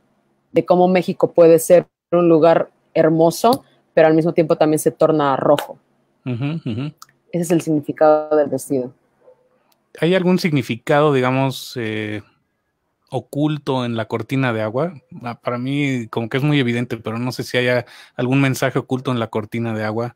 Speaker 3: de cómo México puede ser un lugar hermoso, pero al mismo tiempo también se torna rojo.
Speaker 2: Ese
Speaker 3: es el significado del vestido.
Speaker 2: ¿Hay algún significado, digamos, eh, oculto en la cortina de agua? Ah, para mí, como que es muy evidente, pero no sé si haya algún mensaje oculto en la cortina de agua.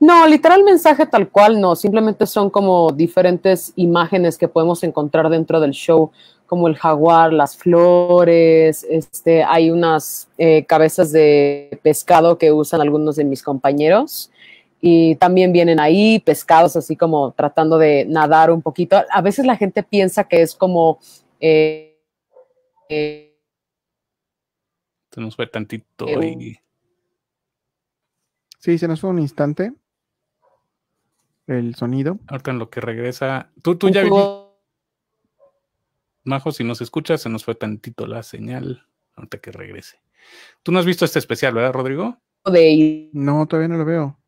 Speaker 3: No, literal mensaje tal cual, no, simplemente son como diferentes imágenes que podemos encontrar dentro del show como el jaguar, las flores, este, hay unas eh, cabezas de pescado que usan algunos de mis compañeros y también vienen ahí pescados así como tratando de nadar un poquito. A veces la gente piensa que es como... Eh, eh,
Speaker 2: se nos fue tantito y...
Speaker 1: Sí, se nos fue un instante
Speaker 2: el sonido. Ahorita en lo que regresa... Tú, tú ya Majo, si nos escucha se nos fue tantito la señal. antes que regrese. Tú no has visto este especial, ¿verdad, Rodrigo?
Speaker 1: No, todavía no lo veo.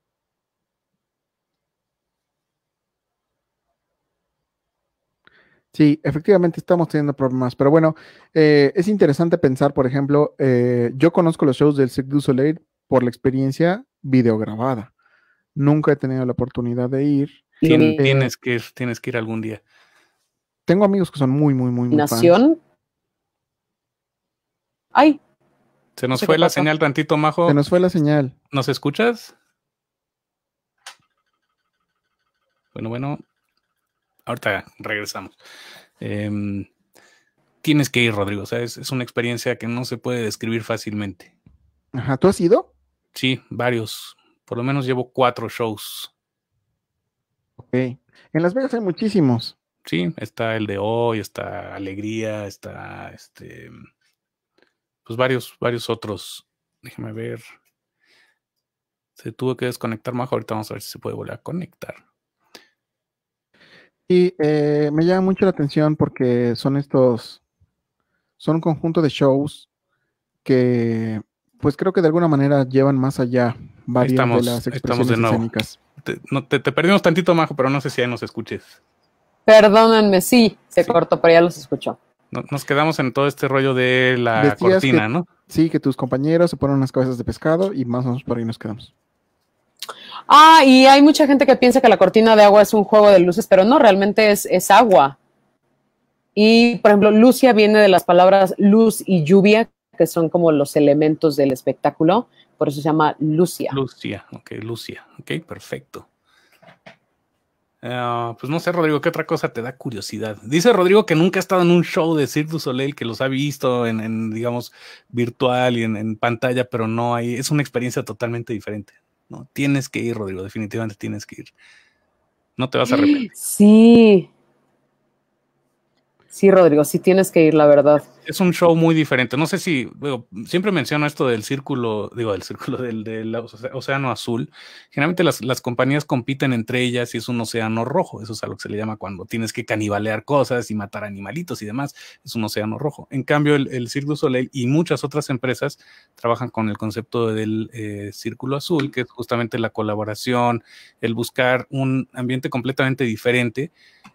Speaker 1: Sí, efectivamente estamos teniendo problemas, pero bueno, eh, es interesante pensar, por ejemplo, eh, yo conozco los shows del Cirque du Soleil por la experiencia videograbada. Nunca he tenido la oportunidad de ir. que,
Speaker 2: ir, tienes que ir algún día
Speaker 1: tengo amigos que son muy, muy, muy, Nación.
Speaker 2: Ay. Se nos fue la señal tantito, Majo. Se nos fue la señal. ¿Nos escuchas? Bueno, bueno. Ahorita regresamos. Em, tienes que ir, Rodrigo. O sea, es, una experiencia que no se puede describir fácilmente.
Speaker 1: Ajá. ¿Tú has ido?
Speaker 2: Sí, varios. Por lo menos llevo cuatro shows.
Speaker 1: Ok. En Las Vegas hay muchísimos
Speaker 2: sí, está el de hoy, está Alegría, está este, pues varios, varios otros. Déjame ver. Se tuvo que desconectar Majo, ahorita vamos a ver si se puede volver a conectar.
Speaker 1: Y eh, me llama mucho la atención porque son estos, son un conjunto de shows que, pues creo que de alguna manera llevan más allá varias de las expresiones estamos de nuevo.
Speaker 2: escénicas. no, te, te, perdimos tantito, Majo, pero no sé si ahí nos escuches.
Speaker 1: Perdónenme, sí,
Speaker 3: se cortó, pero ya los escuchó.
Speaker 2: Nos quedamos en todo este rollo de la cortina, ¿no?
Speaker 1: Sí, que tus compañeros se ponen unas cabezas de pescado y más o menos por ahí nos quedamos.
Speaker 3: Ah, y hay mucha gente que piensa que la cortina de agua es un juego de luces, pero no, realmente es, es agua. Y, por ejemplo, Lucia viene de las palabras luz y lluvia, que son como los elementos del espectáculo, por eso se llama Lucia.
Speaker 2: Lucia, ok, Lucia, ok, perfecto. Ah, pues no sé, Rodrigo, ¿qué otra cosa te da curiosidad? Dice Rodrigo que nunca ha estado en un show de Cirque du Soleil, que los ha visto en, digamos, virtual y en, en, pantalla, pero no hay, es una experiencia totalmente diferente. ¿no? Tienes que ir, Rodrigo, definitivamente tienes que ir. No te vas a arrepentir.
Speaker 3: Sí, Sí, Rodrigo, sí tienes que ir, la verdad.
Speaker 2: Es un show muy diferente. No sé si, siempre menciono esto del círculo, digo, del círculo del, océano azul. Generalmente las, las, compañías compiten entre ellas y es un océano rojo. Eso es a lo que se le llama cuando tienes que canibalear cosas y matar animalitos y demás. Es un océano rojo. En cambio, el, el Cirque Soleil y muchas otras empresas trabajan con el concepto del eh, círculo azul, que es justamente la colaboración, el buscar un ambiente completamente diferente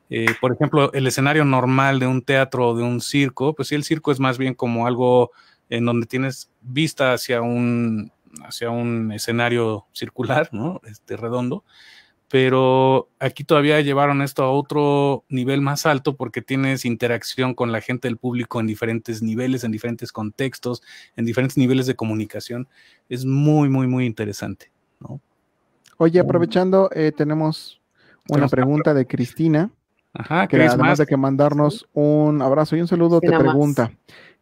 Speaker 2: eh, por ejemplo, el escenario normal de un teatro o de un circo, pues sí, el circo es más bien como algo en donde tienes vista hacia un, hacia un escenario circular, ¿no? Este redondo. Pero aquí todavía llevaron esto a otro nivel más alto porque tienes interacción con la gente del público en diferentes niveles, en diferentes contextos, en diferentes niveles de comunicación. Es muy, muy, muy interesante, ¿no?
Speaker 1: Oye, aprovechando, eh, tenemos una pregunta de Cristina.
Speaker 2: Ajá, que además de que
Speaker 1: mandarnos un abrazo y un saludo, te pregunta,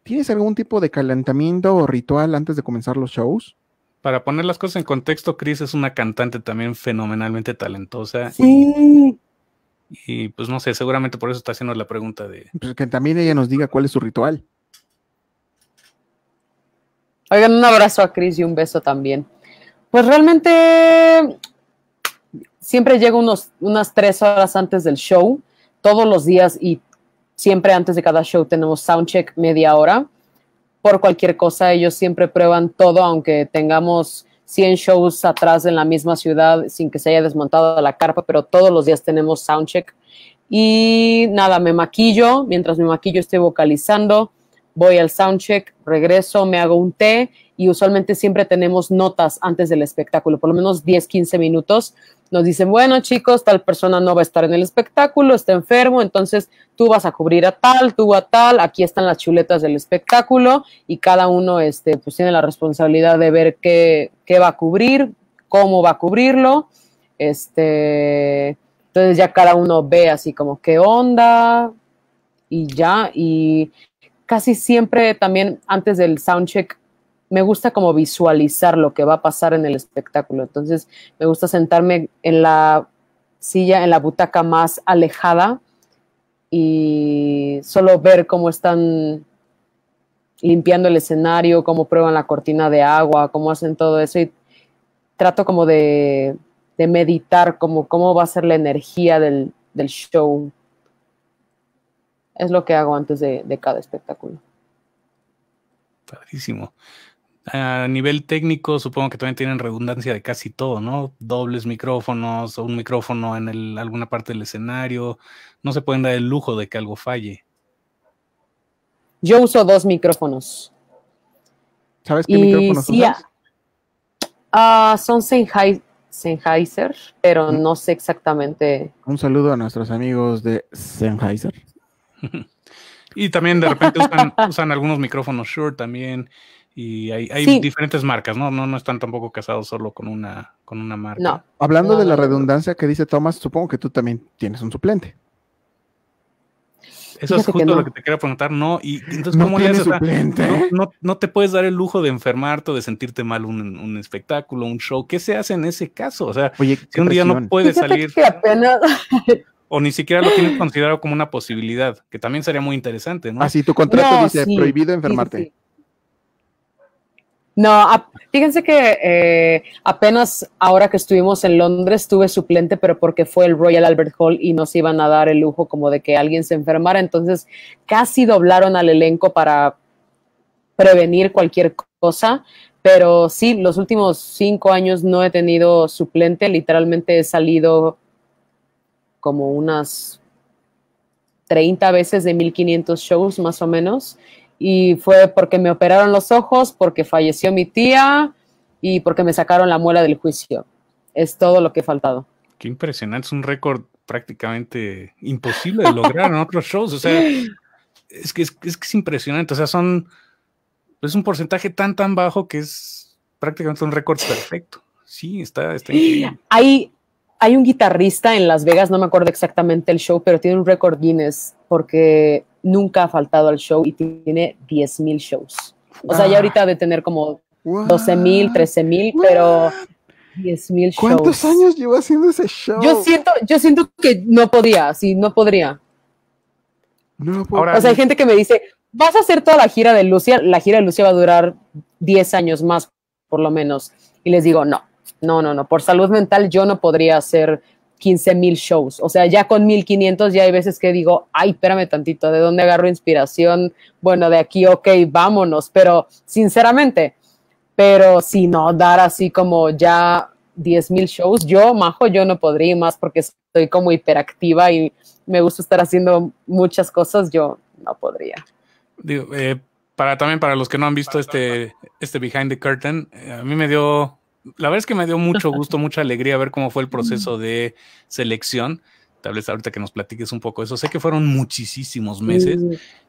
Speaker 1: ¿tienes algún tipo de calentamiento o ritual antes de comenzar los shows?
Speaker 2: Para poner las cosas en contexto, Chris es una cantante también fenomenalmente talentosa. Y, pues no sé, seguramente por eso está haciendo la pregunta de...
Speaker 1: Pues, que también ella nos diga cuál es su ritual.
Speaker 3: Oigan, un abrazo a Chris y un beso también. Pues realmente siempre llego unos, unas tres horas antes del show todos los días y siempre antes de cada show tenemos soundcheck media hora. Por cualquier cosa, ellos siempre prueban todo, aunque tengamos 100 shows atrás en la misma ciudad sin que se haya desmontado la carpa, pero todos los días tenemos soundcheck. Y nada, me maquillo, mientras me maquillo estoy vocalizando, voy al soundcheck, regreso, me hago un té y usualmente siempre tenemos notas antes del espectáculo, por lo menos 10, 15 minutos nos dicen, bueno chicos, tal persona no va a estar en el espectáculo, está enfermo, entonces tú vas a cubrir a tal, tú a tal, aquí están las chuletas del espectáculo y cada uno este, pues, tiene la responsabilidad de ver qué, va a cubrir, cómo va a cubrirlo. Este, entonces ya cada uno ve así como qué onda y ya, y casi siempre también antes del soundcheck me gusta como visualizar lo que va a pasar en el espectáculo. Entonces, me gusta sentarme en la silla, en la butaca más alejada y solo ver cómo están limpiando el escenario, cómo prueban la cortina de agua, cómo hacen todo eso y trato como de, meditar cómo va a ser la energía del, show. Es lo que hago antes de, cada espectáculo.
Speaker 2: Padrísimo a nivel técnico, supongo que también tienen redundancia de casi todo, ¿no? Dobles micrófonos, o un micrófono en el, alguna parte del escenario. No se pueden dar el lujo de que algo falle.
Speaker 3: Yo uso dos micrófonos.
Speaker 2: ¿Sabes qué micrófonos
Speaker 3: ah, ah, son usas? son Sennheiser,
Speaker 1: pero mm. no sé exactamente. Un saludo a nuestros amigos de Sennheiser.
Speaker 2: y también de repente usan, usan algunos micrófonos Shure también. Y hay, diferentes marcas, ¿no? ¿no? No están tampoco casados solo con una, con una marca. No. Hablando de
Speaker 1: la redundancia que dice Thomas, supongo que tú también tienes un suplente.
Speaker 2: Eso es justo lo que te quería preguntar, ¿no? Y entonces, ¿cómo le haces? No, no, te puedes dar el lujo de enfermarte o de sentirte mal un, espectáculo, un show. ¿Qué se hace en ese caso? O sea, si un día no puedes salir. o ni siquiera lo tienes considerado como una posibilidad, que también sería muy interesante, ¿no? Así, ah, tu contrato dice prohibido enfermarte.
Speaker 3: No, fíjense que eh, apenas ahora que estuvimos en Londres tuve suplente, pero porque fue el Royal Albert Hall y no se iban a dar el lujo como de que alguien se enfermara, entonces casi doblaron al elenco para prevenir cualquier cosa, pero sí, los últimos cinco años no he tenido suplente, literalmente he salido como unas 30 veces de 1500 shows más o menos y fue porque me operaron los ojos, porque falleció mi tía y porque me sacaron la muela del juicio. Es todo lo que he faltado.
Speaker 2: Qué impresionante, es un récord prácticamente imposible de lograr en otros shows. O sea, es que es, impresionante. O sea, son. Es un porcentaje tan, tan bajo que es prácticamente un récord perfecto. Sí, está, está
Speaker 3: Hay, hay un guitarrista en Las Vegas, no me acuerdo exactamente el show, pero tiene un récord Guinness porque nunca ha faltado al show y tiene 10.000 mil shows. O sea, ya ah. ahorita de tener como
Speaker 1: 12.000,
Speaker 3: 13.000, mil, mil, pero 10 shows. ¿Cuántos años llevo haciendo ese show? Yo siento, yo siento que no podía, sí, no podría.
Speaker 1: No Ahora, o sea,
Speaker 3: hay gente que me dice, vas a hacer toda la gira de Lucia, la gira de Lucia va a durar 10 años más, por lo menos. Y les digo, no, no, no, no, por salud mental yo no podría hacer 15 mil shows. O sea, ya con 1500 ya hay veces que digo, ay, espérame tantito, ¿de dónde agarro inspiración? Bueno, de aquí, ok, vámonos, pero sinceramente, pero si no, dar así como ya 10 mil shows, yo, Majo, yo no podría más porque estoy como hiperactiva y me gusta estar haciendo muchas cosas, yo no podría.
Speaker 2: Digo, eh, para también para los que no han visto este, este Behind the Curtain, eh, a mí me dio la verdad es que me dio mucho gusto, mucha alegría ver cómo fue el proceso de selección. Tal vez ahorita que nos platiques un poco eso. Sé que fueron muchísimos meses,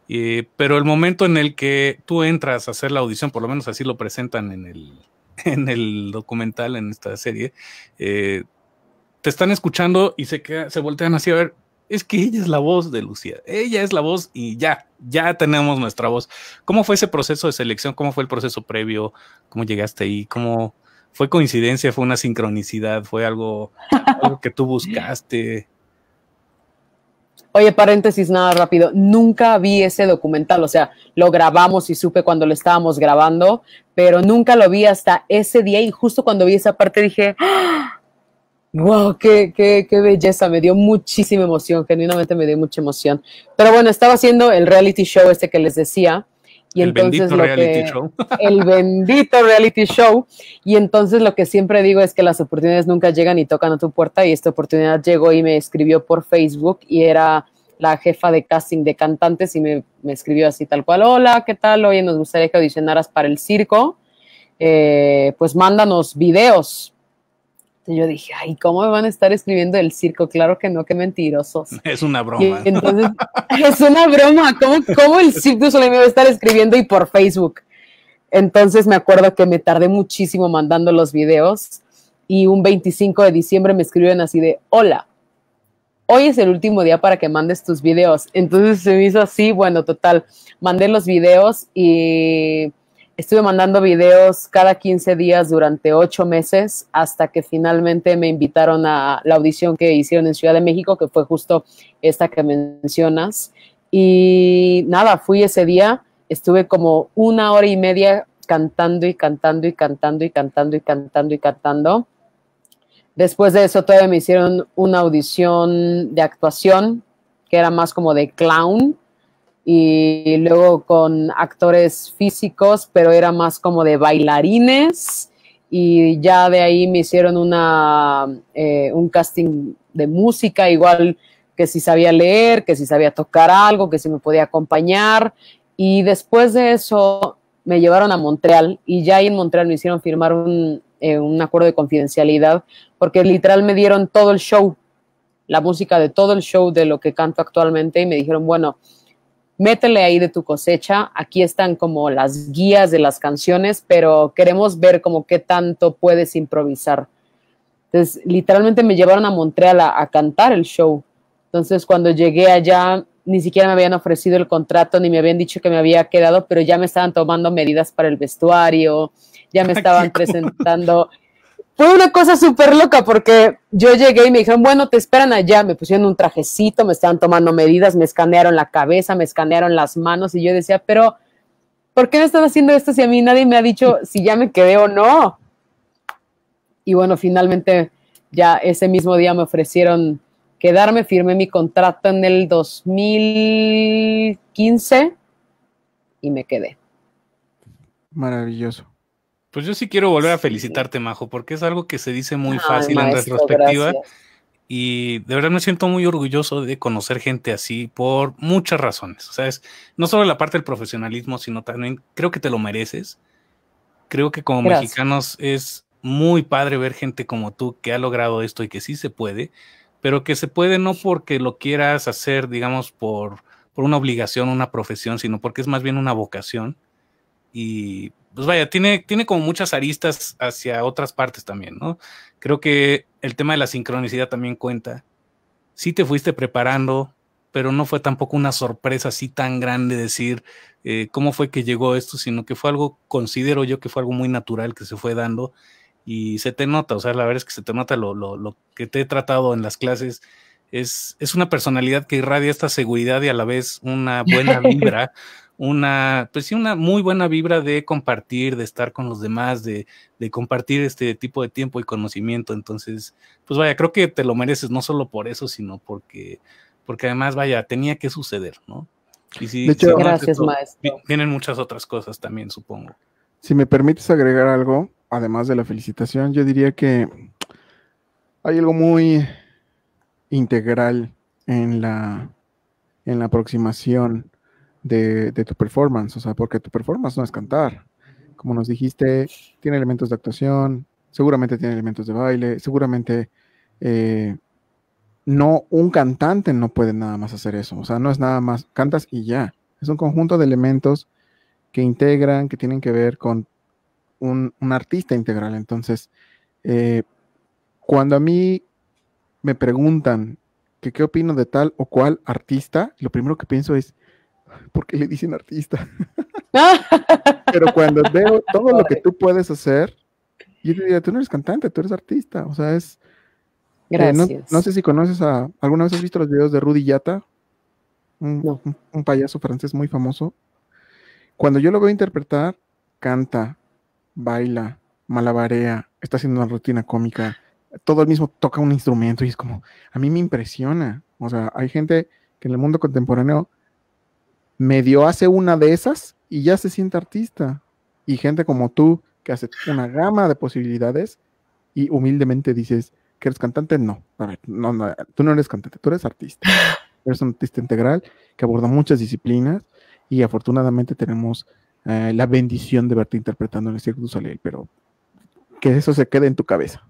Speaker 2: eh, pero el momento en el que tú entras a hacer la audición, por lo menos así lo presentan en el, en el documental, en esta serie, eh, te están escuchando y se, se voltean así a ver. Es que ella es la voz de Lucía, ella es la voz y ya, ya tenemos nuestra voz. ¿Cómo fue ese proceso de selección? ¿Cómo fue el proceso previo? ¿Cómo llegaste ahí? ¿Cómo, fue coincidencia, fue una sincronicidad, fue algo, que tú buscaste.
Speaker 3: Oye, paréntesis, nada rápido. Nunca vi ese documental, o sea, lo grabamos y supe cuando lo estábamos grabando, pero nunca lo vi hasta ese día y justo cuando vi esa parte dije, wow, qué, qué, qué belleza, me dio muchísima emoción, genuinamente me dio mucha emoción. Pero bueno, estaba haciendo el reality show este que les decía y el entonces bendito lo reality que, show. El bendito reality show. Y entonces lo que siempre digo es que las oportunidades nunca llegan y tocan a tu puerta. Y esta oportunidad llegó y me escribió por Facebook y era la jefa de casting de cantantes y me, escribió así tal cual, hola, ¿qué tal? Oye, nos gustaría que audicionaras para el circo. Eh, pues mándanos videos este, yo dije, ay, ¿cómo me van a estar escribiendo el circo? Claro que no, qué mentirosos.
Speaker 2: Es una broma. entonces,
Speaker 3: es una broma. ¿Cómo, cómo el circo solo me va a estar escribiendo y por Facebook? Entonces me acuerdo que me tardé muchísimo mandando los videos y un 25 de diciembre me escriben así de, hola, hoy es el último día para que mandes tus videos. Entonces se me hizo así, bueno, total, mandé los videos y Estuve mandando videos cada 15 días durante 8 meses hasta que finalmente me invitaron a la audición que hicieron en Ciudad de México, que fue justo esta que mencionas. Y nada, fui ese día, estuve como una hora y media cantando y cantando y cantando y cantando y cantando y cantando. Después de eso todavía me hicieron una audición de actuación, que era más como de clown, y luego con actores físicos, pero era más como de bailarines y ya de ahí me hicieron una, eh, un casting de música, igual que si sabía leer, que si sabía tocar algo, que si me podía acompañar y después de eso me llevaron a Montreal y ya ahí en Montreal me hicieron firmar un, eh, un acuerdo de confidencialidad porque literal me dieron todo el show, la música de todo el show de lo que canto actualmente y me dijeron, bueno, métele ahí de tu cosecha. Aquí están como las guías de las canciones, pero queremos ver como qué tanto puedes improvisar. Entonces, literalmente me llevaron a Montreal a, a, cantar el show. Entonces, cuando llegué allá, ni siquiera me habían ofrecido el contrato, ni me habían dicho que me había quedado, pero ya me estaban tomando medidas para el vestuario, ya me ah, estaban presentando fue una cosa súper loca porque yo llegué y me dijeron, bueno, te esperan allá, me pusieron un trajecito, me estaban tomando medidas, me escanearon la cabeza, me escanearon las manos y yo decía, pero, ¿por qué me están haciendo esto si a mí nadie me ha dicho si ya me quedé o no? Y bueno, finalmente ya ese mismo día me ofrecieron quedarme, firmé mi contrato en el 2015 y me quedé.
Speaker 1: Maravilloso.
Speaker 2: Pues yo sí quiero volver a felicitarte, Majo, porque es algo que se dice muy fácil en retrospectiva. Y de verdad me siento muy orgulloso de conocer gente así por muchas razones. O sea, no solo la parte del profesionalismo, sino también creo que te lo mereces. Creo que como mexicanos es muy padre ver gente como tú que ha logrado esto y que sí se puede, pero que se puede no porque lo quieras hacer, digamos, por, por una obligación, una profesión, sino porque es más bien una vocación. Y pues vaya, tiene, tiene como muchas aristas hacia otras partes también, ¿no? Creo que el tema de la sincronicidad también cuenta. Sí te fuiste preparando, pero no fue tampoco una sorpresa así tan grande decir eh, cómo fue que llegó esto, sino que fue algo, considero yo que fue algo muy natural que se fue dando y se te nota, o sea, la verdad es que se te nota lo, lo, lo que te he tratado en las clases. Es, es una personalidad que irradia esta seguridad y a la vez una buena vibra una, pues sí, una muy buena vibra de compartir, de estar con los demás, de, compartir este tipo de tiempo y conocimiento. Entonces, pues vaya, creo que te lo mereces, no solo por eso, sino porque, porque además, vaya, tenía que suceder, ¿no? Y si, gracias, maestro. Vienen muchas otras cosas también, supongo.
Speaker 1: Si me permites agregar algo, además de la felicitación, yo diría que hay algo muy integral en la, en la aproximación de, tu performance, o sea, porque tu performance no es cantar. Como nos dijiste, tiene elementos de actuación, seguramente tiene elementos de baile, seguramente eh, no, un cantante no puede nada más hacer eso, o sea, no es nada más, cantas y ya. Es un conjunto de elementos que integran, que tienen que ver con un, artista integral. Entonces, eh, cuando a mí me preguntan que qué opino de tal o cual artista, lo primero que pienso es, porque le dicen artista. Pero cuando veo todo lo que tú puedes hacer, yo te diría, tú no eres cantante, tú eres artista. O sea, es...
Speaker 2: Eh, Gracias. no, sé
Speaker 1: si conoces a... ¿Alguna vez has visto los videos de Rudy Yata? Un, un payaso francés muy famoso. Cuando yo lo veo interpretar, canta, baila, malabarea, está haciendo una rutina cómica, todo el mismo toca un instrumento y es como, a mí me impresiona. O sea, hay gente que en el mundo contemporáneo medio hace una de esas y ya se siente artista. Y gente como tú, que hace una gama de posibilidades y humildemente dices, que eres cantante? No, no, no, tú no eres cantante, tú eres artista. Eres un artista integral que aborda muchas disciplinas y afortunadamente tenemos eh, la bendición de verte interpretando en el círculo du pero que eso se quede en tu cabeza.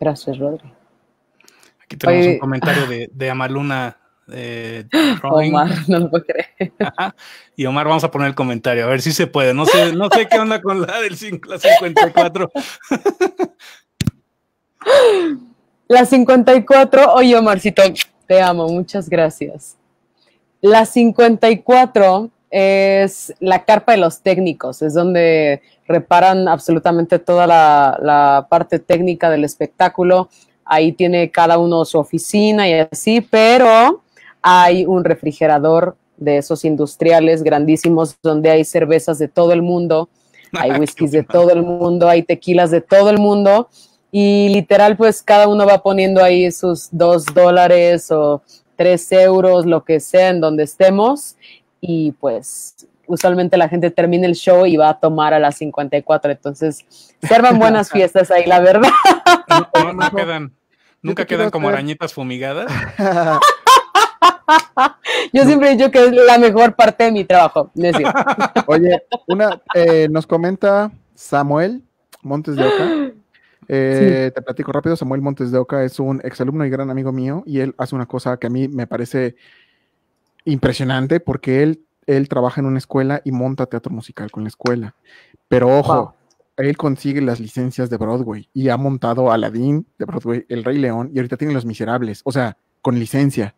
Speaker 2: Gracias, Rodri. Aquí tenemos un comentario de, de Amaluna Omar,
Speaker 3: no lo puedo creer.
Speaker 2: Y Omar, vamos a poner el comentario, a ver si se puede. No sé, qué onda con la del 54.
Speaker 3: La 54, oye Omarcito, te amo, muchas gracias. La 54 es la carpa de los técnicos, es donde reparan absolutamente toda la parte técnica del espectáculo ahí tiene cada uno su oficina y así, pero hay un refrigerador de esos industriales grandísimos donde hay cervezas de todo el mundo, hay whiskies de todo el mundo, hay tequilas de todo el mundo y literal pues cada uno va poniendo ahí sus dos dólares o tres euros, lo que sea, en donde estemos y pues usualmente la gente termina el show y va a tomar a las 54, entonces servan buenas fiestas ahí, la verdad.
Speaker 2: No, quedan, nunca quedan como arañitas fumigadas.
Speaker 3: Yo siempre he dicho que es la mejor parte de mi trabajo.
Speaker 1: Oye, una, eh, nos comenta Samuel Montes de Oca. Eh, te platico rápido, Samuel Montes de Oca es un exalumno y gran amigo mío y él hace una cosa que a mí me parece impresionante porque él, él trabaja en una escuela y monta teatro musical con la escuela. Pero ojo, él consigue las licencias de Broadway y ha montado Aladdin de Broadway, El Rey León y ahorita tiene Los Miserables. O sea, con licencia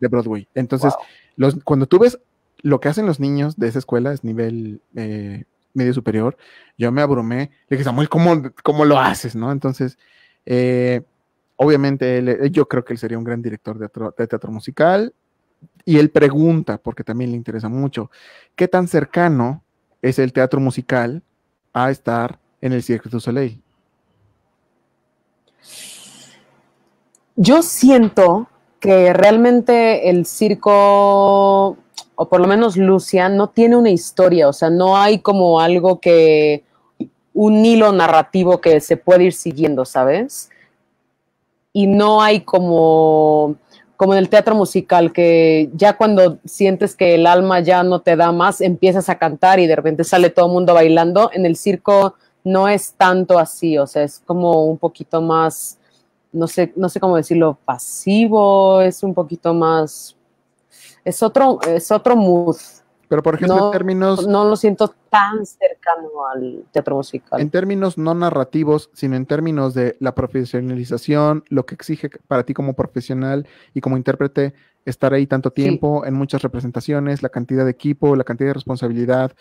Speaker 1: de Broadway. Entonces, cuando tú ves lo que hacen los niños de esa escuela, es nivel eh, medio superior, yo me abrumé. Le dije, Samuel, ¿cómo, lo haces? ¿no? Entonces, eh, obviamente, eh, yo creo que él sería un gran director de teatro, musical. Y él pregunta, porque también le interesa mucho, ¿qué tan cercano es el teatro musical a estar en el Cirque du Soleil?
Speaker 3: Yo siento que realmente el circo, o por lo menos Lucia, no tiene una historia, o sea, no hay como algo que, un hilo narrativo que se puede ir siguiendo, ¿sabes? Y no hay como, como en el teatro musical, que ya cuando sientes que el alma ya no te da más, empiezas a cantar y de repente sale todo el mundo bailando. En el circo no es tanto así, o sea, es como un poquito más no sé, no sé cómo decirlo, pasivo, es un poquito más, es otro, es
Speaker 1: otro mood. Pero por ejemplo, en términos...
Speaker 3: No lo siento tan cercano al
Speaker 1: teatro musical. En términos no narrativos, sino en términos de la profesionalización, lo que exige para ti como profesional y como intérprete estar ahí tanto tiempo, en muchas representaciones, la cantidad de equipo, la cantidad de responsabilidad.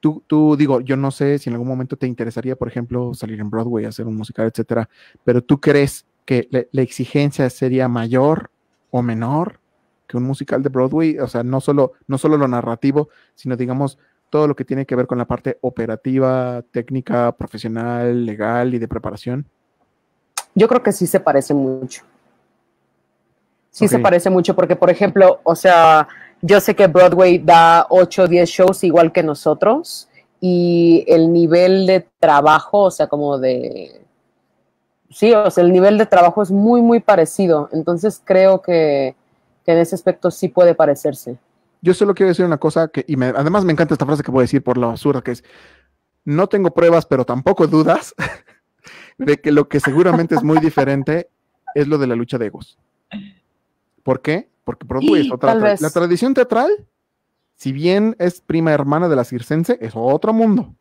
Speaker 1: Tú, tú, digo, yo no sé si en algún momento te interesaría, por ejemplo, salir en Broadway, hacer un musical, etcétera, pero tú crees que la exigencia sería mayor o menor que un musical de Broadway, o sea, no solo, no lo narrativo, sino digamos todo lo que tiene que ver con la parte operativa, técnica, profesional, legal y de preparación?
Speaker 3: Yo creo que sí se parece mucho. Sí se parece mucho porque, por ejemplo, o sea, yo sé que Broadway da 8 o 10 shows igual que nosotros y el nivel de trabajo, o sea, como de sí, o sea, el nivel de trabajo es muy, muy parecido. Entonces creo que, en ese aspecto sí puede parecerse.
Speaker 1: Yo solo quiero decir una cosa que, y además me encanta esta frase que voy a decir por la basura, que es, no tengo pruebas, pero tampoco dudas de que lo que seguramente es muy diferente es lo de la lucha de egos. ¿Por qué? Porque produce otra. tradición. La tradición teatral, si bien es prima hermana de la circense, es otro mundo.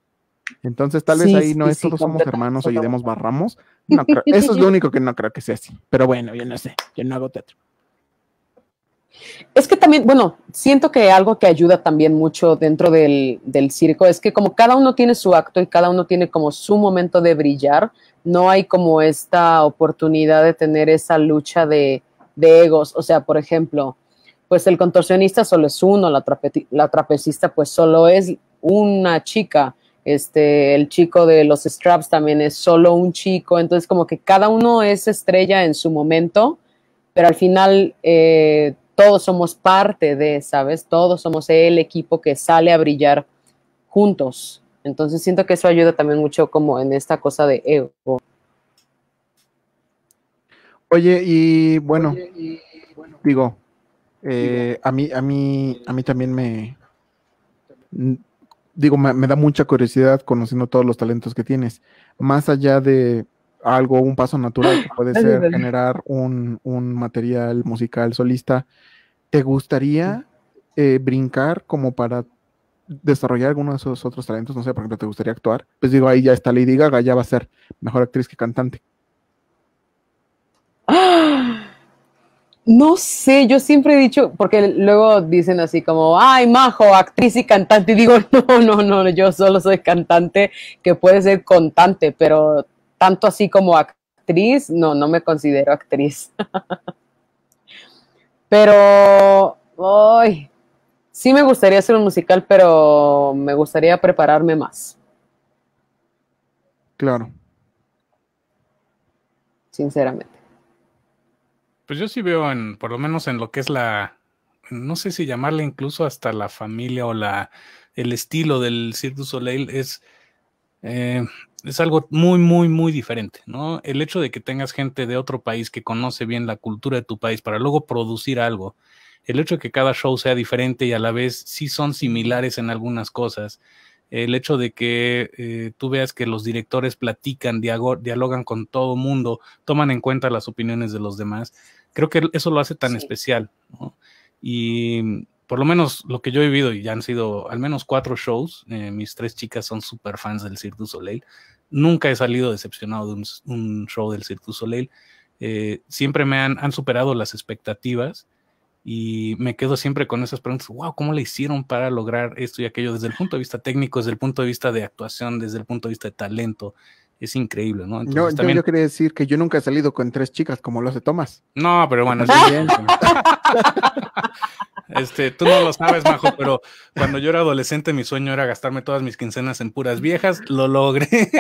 Speaker 1: Entonces, tal vez ahí no es somos hermanos, ayudemos, barramos. eso es lo único que no creo que sea así. Pero bueno, yo no sé, yo no hago teatro.
Speaker 3: Es que también, bueno, siento que algo que ayuda también mucho dentro del, del, circo es que como cada uno tiene su acto y cada uno tiene como su momento de brillar, no hay como esta oportunidad de tener esa lucha de, de egos. O sea, por ejemplo, pues el contorsionista solo es uno, la, la trapecista pues solo es una chica este, el chico de los straps también es solo un chico, entonces como que cada uno es estrella en su momento, pero al final eh, todos somos parte de, ¿sabes? Todos somos el equipo que sale a brillar juntos. Entonces siento que eso ayuda también mucho como en esta cosa de ego.
Speaker 1: Oye, y bueno, digo, eh, a mí, a mí, a mí también me digo, me, da mucha curiosidad conociendo todos los talentos que tienes, más allá de algo, un paso natural que puede ser generar un, un material musical solista, ¿te gustaría eh, brincar como para desarrollar alguno de esos otros talentos? No sé, por ejemplo, ¿te gustaría actuar? Pues digo, ahí ya está Lady Gaga, ya va a ser mejor actriz que cantante.
Speaker 3: No sé, yo siempre he dicho, porque luego dicen así como, ay, majo, actriz y cantante, y digo, no, no, no, yo solo soy cantante, que puede ser contante, pero tanto así como actriz, no, no me considero actriz. pero, ay, sí me gustaría hacer un musical, pero me gustaría prepararme más. Claro. Sinceramente.
Speaker 2: Pues yo sí veo, en, por lo menos en lo que es la, no sé si llamarle incluso hasta la familia o la, el estilo del Cirque du Soleil es, eh, es algo muy, muy, muy diferente, ¿no? El hecho de que tengas gente de otro país que conoce bien la cultura de tu país para luego producir algo, el hecho de que cada show sea diferente y a la vez sí son similares en algunas cosas, el hecho de que eh, tú veas que los directores platican, dialogan con todo mundo, toman en cuenta las opiniones de los demás, creo que eso lo hace tan especial. Y por lo menos lo que yo he vivido, y ya han sido al menos cuatro shows, eh, mis tres chicas son súper fans del Cirque du Soleil. Nunca he salido decepcionado de un, show del Cirque du Soleil. Eh, siempre me han, han, superado las expectativas y me quedo siempre con esas preguntas, wow, ¿cómo le hicieron para lograr esto y aquello desde el punto de vista técnico, desde el punto de vista de actuación, desde el punto de vista de talento? es increíble, ¿no? yo, también... yo,
Speaker 1: quería decir que yo nunca he salido con tres chicas como lo hace Tomás.
Speaker 2: No, pero bueno, Este, tú no lo sabes, Majo, pero cuando yo era adolescente mi sueño era gastarme todas mis quincenas en puras viejas, lo logré.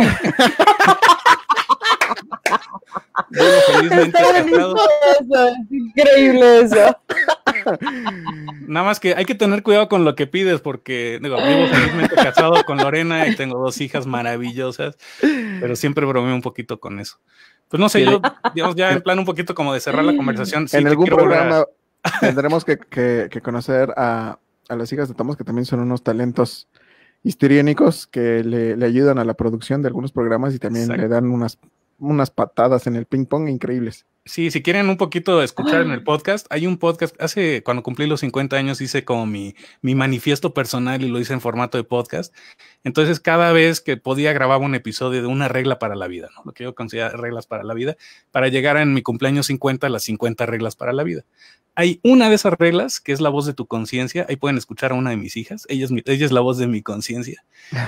Speaker 2: Bueno, felizmente casado.
Speaker 3: increíble eso.
Speaker 2: Nada más que hay que tener cuidado con lo que pides, porque digo, vivo felizmente casado con Lorena y tengo dos hijas maravillosas, pero siempre bromeo un poquito con eso. Pues no sé, yo, digamos, ya en plan un poquito como de cerrar la conversación. en algún programa
Speaker 1: tendremos que, conocer a, las hijas de Tomás, que también son unos talentos histriónicos que le, ayudan a la producción de algunos programas y también le dan unas unas patadas en el ping-pong increíbles.
Speaker 2: Sí, si quieren un poquito escuchar en el podcast, hay un podcast, hace cuando cumplí los 50 años hice como mi, mi manifiesto personal y lo hice en formato de podcast. Entonces cada vez que podía grababa un episodio de una regla para la vida, lo que yo considero reglas para la vida, para llegar en mi cumpleaños 50 a las 50 reglas para la vida. Hay una de esas reglas que es la voz de tu conciencia, ahí pueden escuchar a una de mis hijas, ella es, ella es la voz de mi conciencia.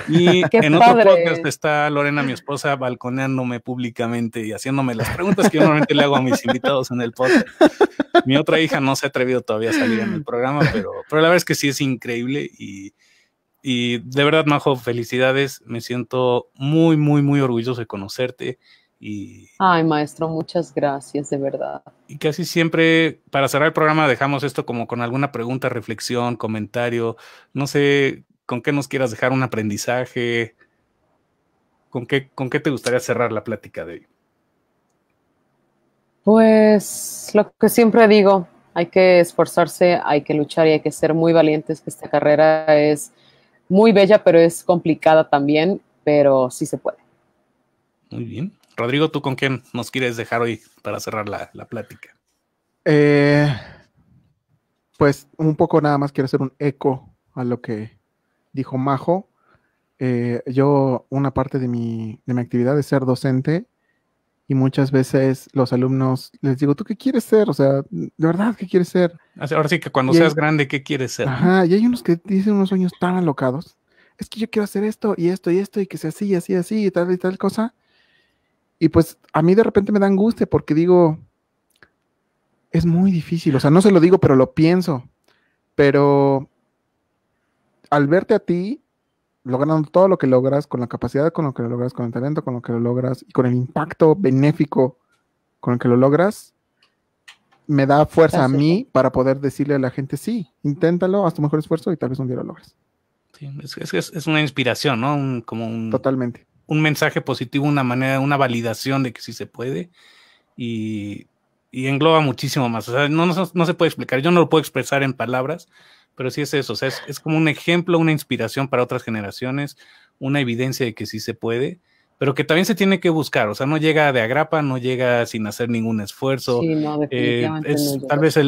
Speaker 2: Y en otro podcast está Lorena, mi esposa, balconeándome públicamente y haciéndome las preguntas que yo normalmente le hago mis invitados en el podcast. Mi otra hija no se ha atrevido todavía a salir en el programa, pero, pero la verdad es que sí es increíble y, de verdad, Majo, felicidades. Me siento muy, muy, muy orgulloso de conocerte. Y,
Speaker 3: Ay, maestro, muchas gracias, de verdad.
Speaker 2: Y casi siempre, para cerrar el programa, dejamos esto como con alguna pregunta, reflexión, comentario. No sé con qué nos quieras dejar un aprendizaje. ¿Con qué, con qué te gustaría cerrar la plática de hoy?
Speaker 3: Pues lo que siempre digo, hay que esforzarse, hay que luchar y hay que ser muy valientes, que esta carrera es muy bella, pero es complicada también, pero sí
Speaker 1: se puede.
Speaker 2: Muy bien. Rodrigo, ¿tú con quién nos quieres dejar hoy para cerrar la, plática?
Speaker 1: Eh, pues un poco nada más quiero hacer un eco a lo que dijo Majo. Eh, yo, una parte de mi, de mi actividad es ser docente y muchas veces los alumnos les digo, ¿tú qué quieres ser? O sea, de verdad, ¿qué quieres ser? Ahora sí que cuando seas
Speaker 2: grande, ¿qué quieres ser? Ajá,
Speaker 1: y hay unos que dicen unos sueños tan alocados. Es que yo quiero hacer esto y esto y esto y que sea así y así y así y tal y tal cosa. Y pues a mí de repente me da angustia porque digo, es muy difícil. O sea, no se lo digo, pero lo pienso. Pero al verte a ti, logrando todo lo que logras, con la capacidad, con lo que lo logras, con el talento, con lo que lo logras y con el impacto benéfico con el que lo logras, me da fuerza a mí para poder decirle a la gente, sí, inténtalo, haz tu mejor esfuerzo y tal vez un día lo logres.
Speaker 2: Sí, es, es, es una inspiración, ¿no? Un, como Totalmente. Un mensaje positivo, una manera, una validación de que sí se puede y, y engloba muchísimo más. no, no, no se puede explicar, yo no lo puedo expresar en palabras, pero sí es eso, o sea, es, como un ejemplo, una inspiración para otras generaciones, una evidencia de que sí se puede, pero que también se tiene que buscar, o sea, no llega de agrapa, no llega sin hacer ningún esfuerzo. Sí, no, eh, tal vez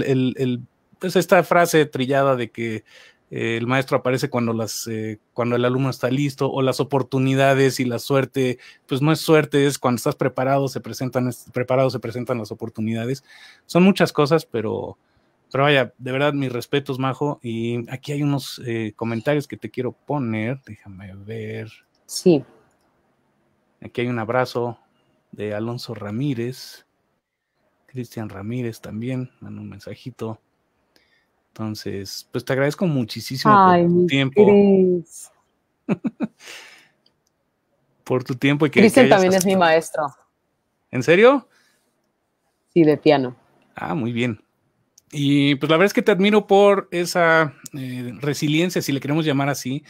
Speaker 2: pues esta frase trillada de que eh, el maestro aparece cuando, eh, cuando el alumno está listo, o las oportunidades y la suerte, pues no es suerte, es cuando estás preparado, se presentan, preparado se presentan las oportunidades. Son muchas cosas, pero pero vaya, de verdad, mis respetos, Majo. Y aquí hay unos eh, comentarios que te quiero poner. Déjame ver. Sí. Aquí hay un abrazo de Alonso Ramírez. Cristian Ramírez también, manda un mensajito. Entonces, pues te agradezco muchísimo por tu tiempo. por tu tiempo y que. Cristian también es
Speaker 3: mi maestro. ¿En serio? Sí, de piano.
Speaker 2: Ah, muy bien. Y pues la verdad es que te admiro por esa eh, resiliencia, si le queremos llamar así,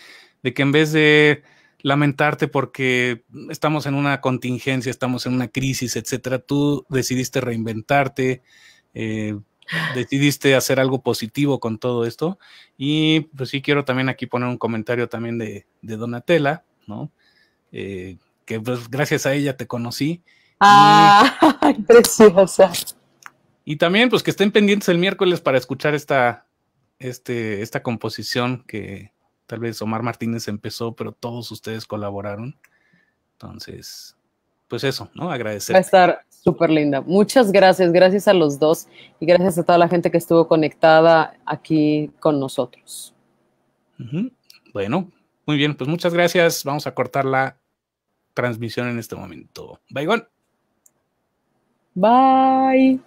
Speaker 2: de que en vez de lamentarte porque estamos en una contingencia, estamos en una crisis, etcétera, tú decidiste reinventarte, eh, decidiste hacer algo positivo con todo esto. Y pues sí quiero también aquí poner un comentario también de, de Donatella, ¿no? Eh, que pues, gracias a ella te conocí.
Speaker 3: Ah, preciosa.
Speaker 2: Y también, pues que estén pendientes el miércoles para escuchar esta, este, esta composición que tal vez Omar Martínez empezó, pero todos ustedes colaboraron. Entonces, pues eso, ¿no? Agradecer. Va a estar
Speaker 3: súper linda. Muchas gracias, gracias a los dos y gracias a toda la gente que estuvo conectada aquí con nosotros.
Speaker 2: Bueno, muy bien, pues muchas gracias. Vamos a cortar la transmisión en este momento. Bye, Gon.
Speaker 3: Bye.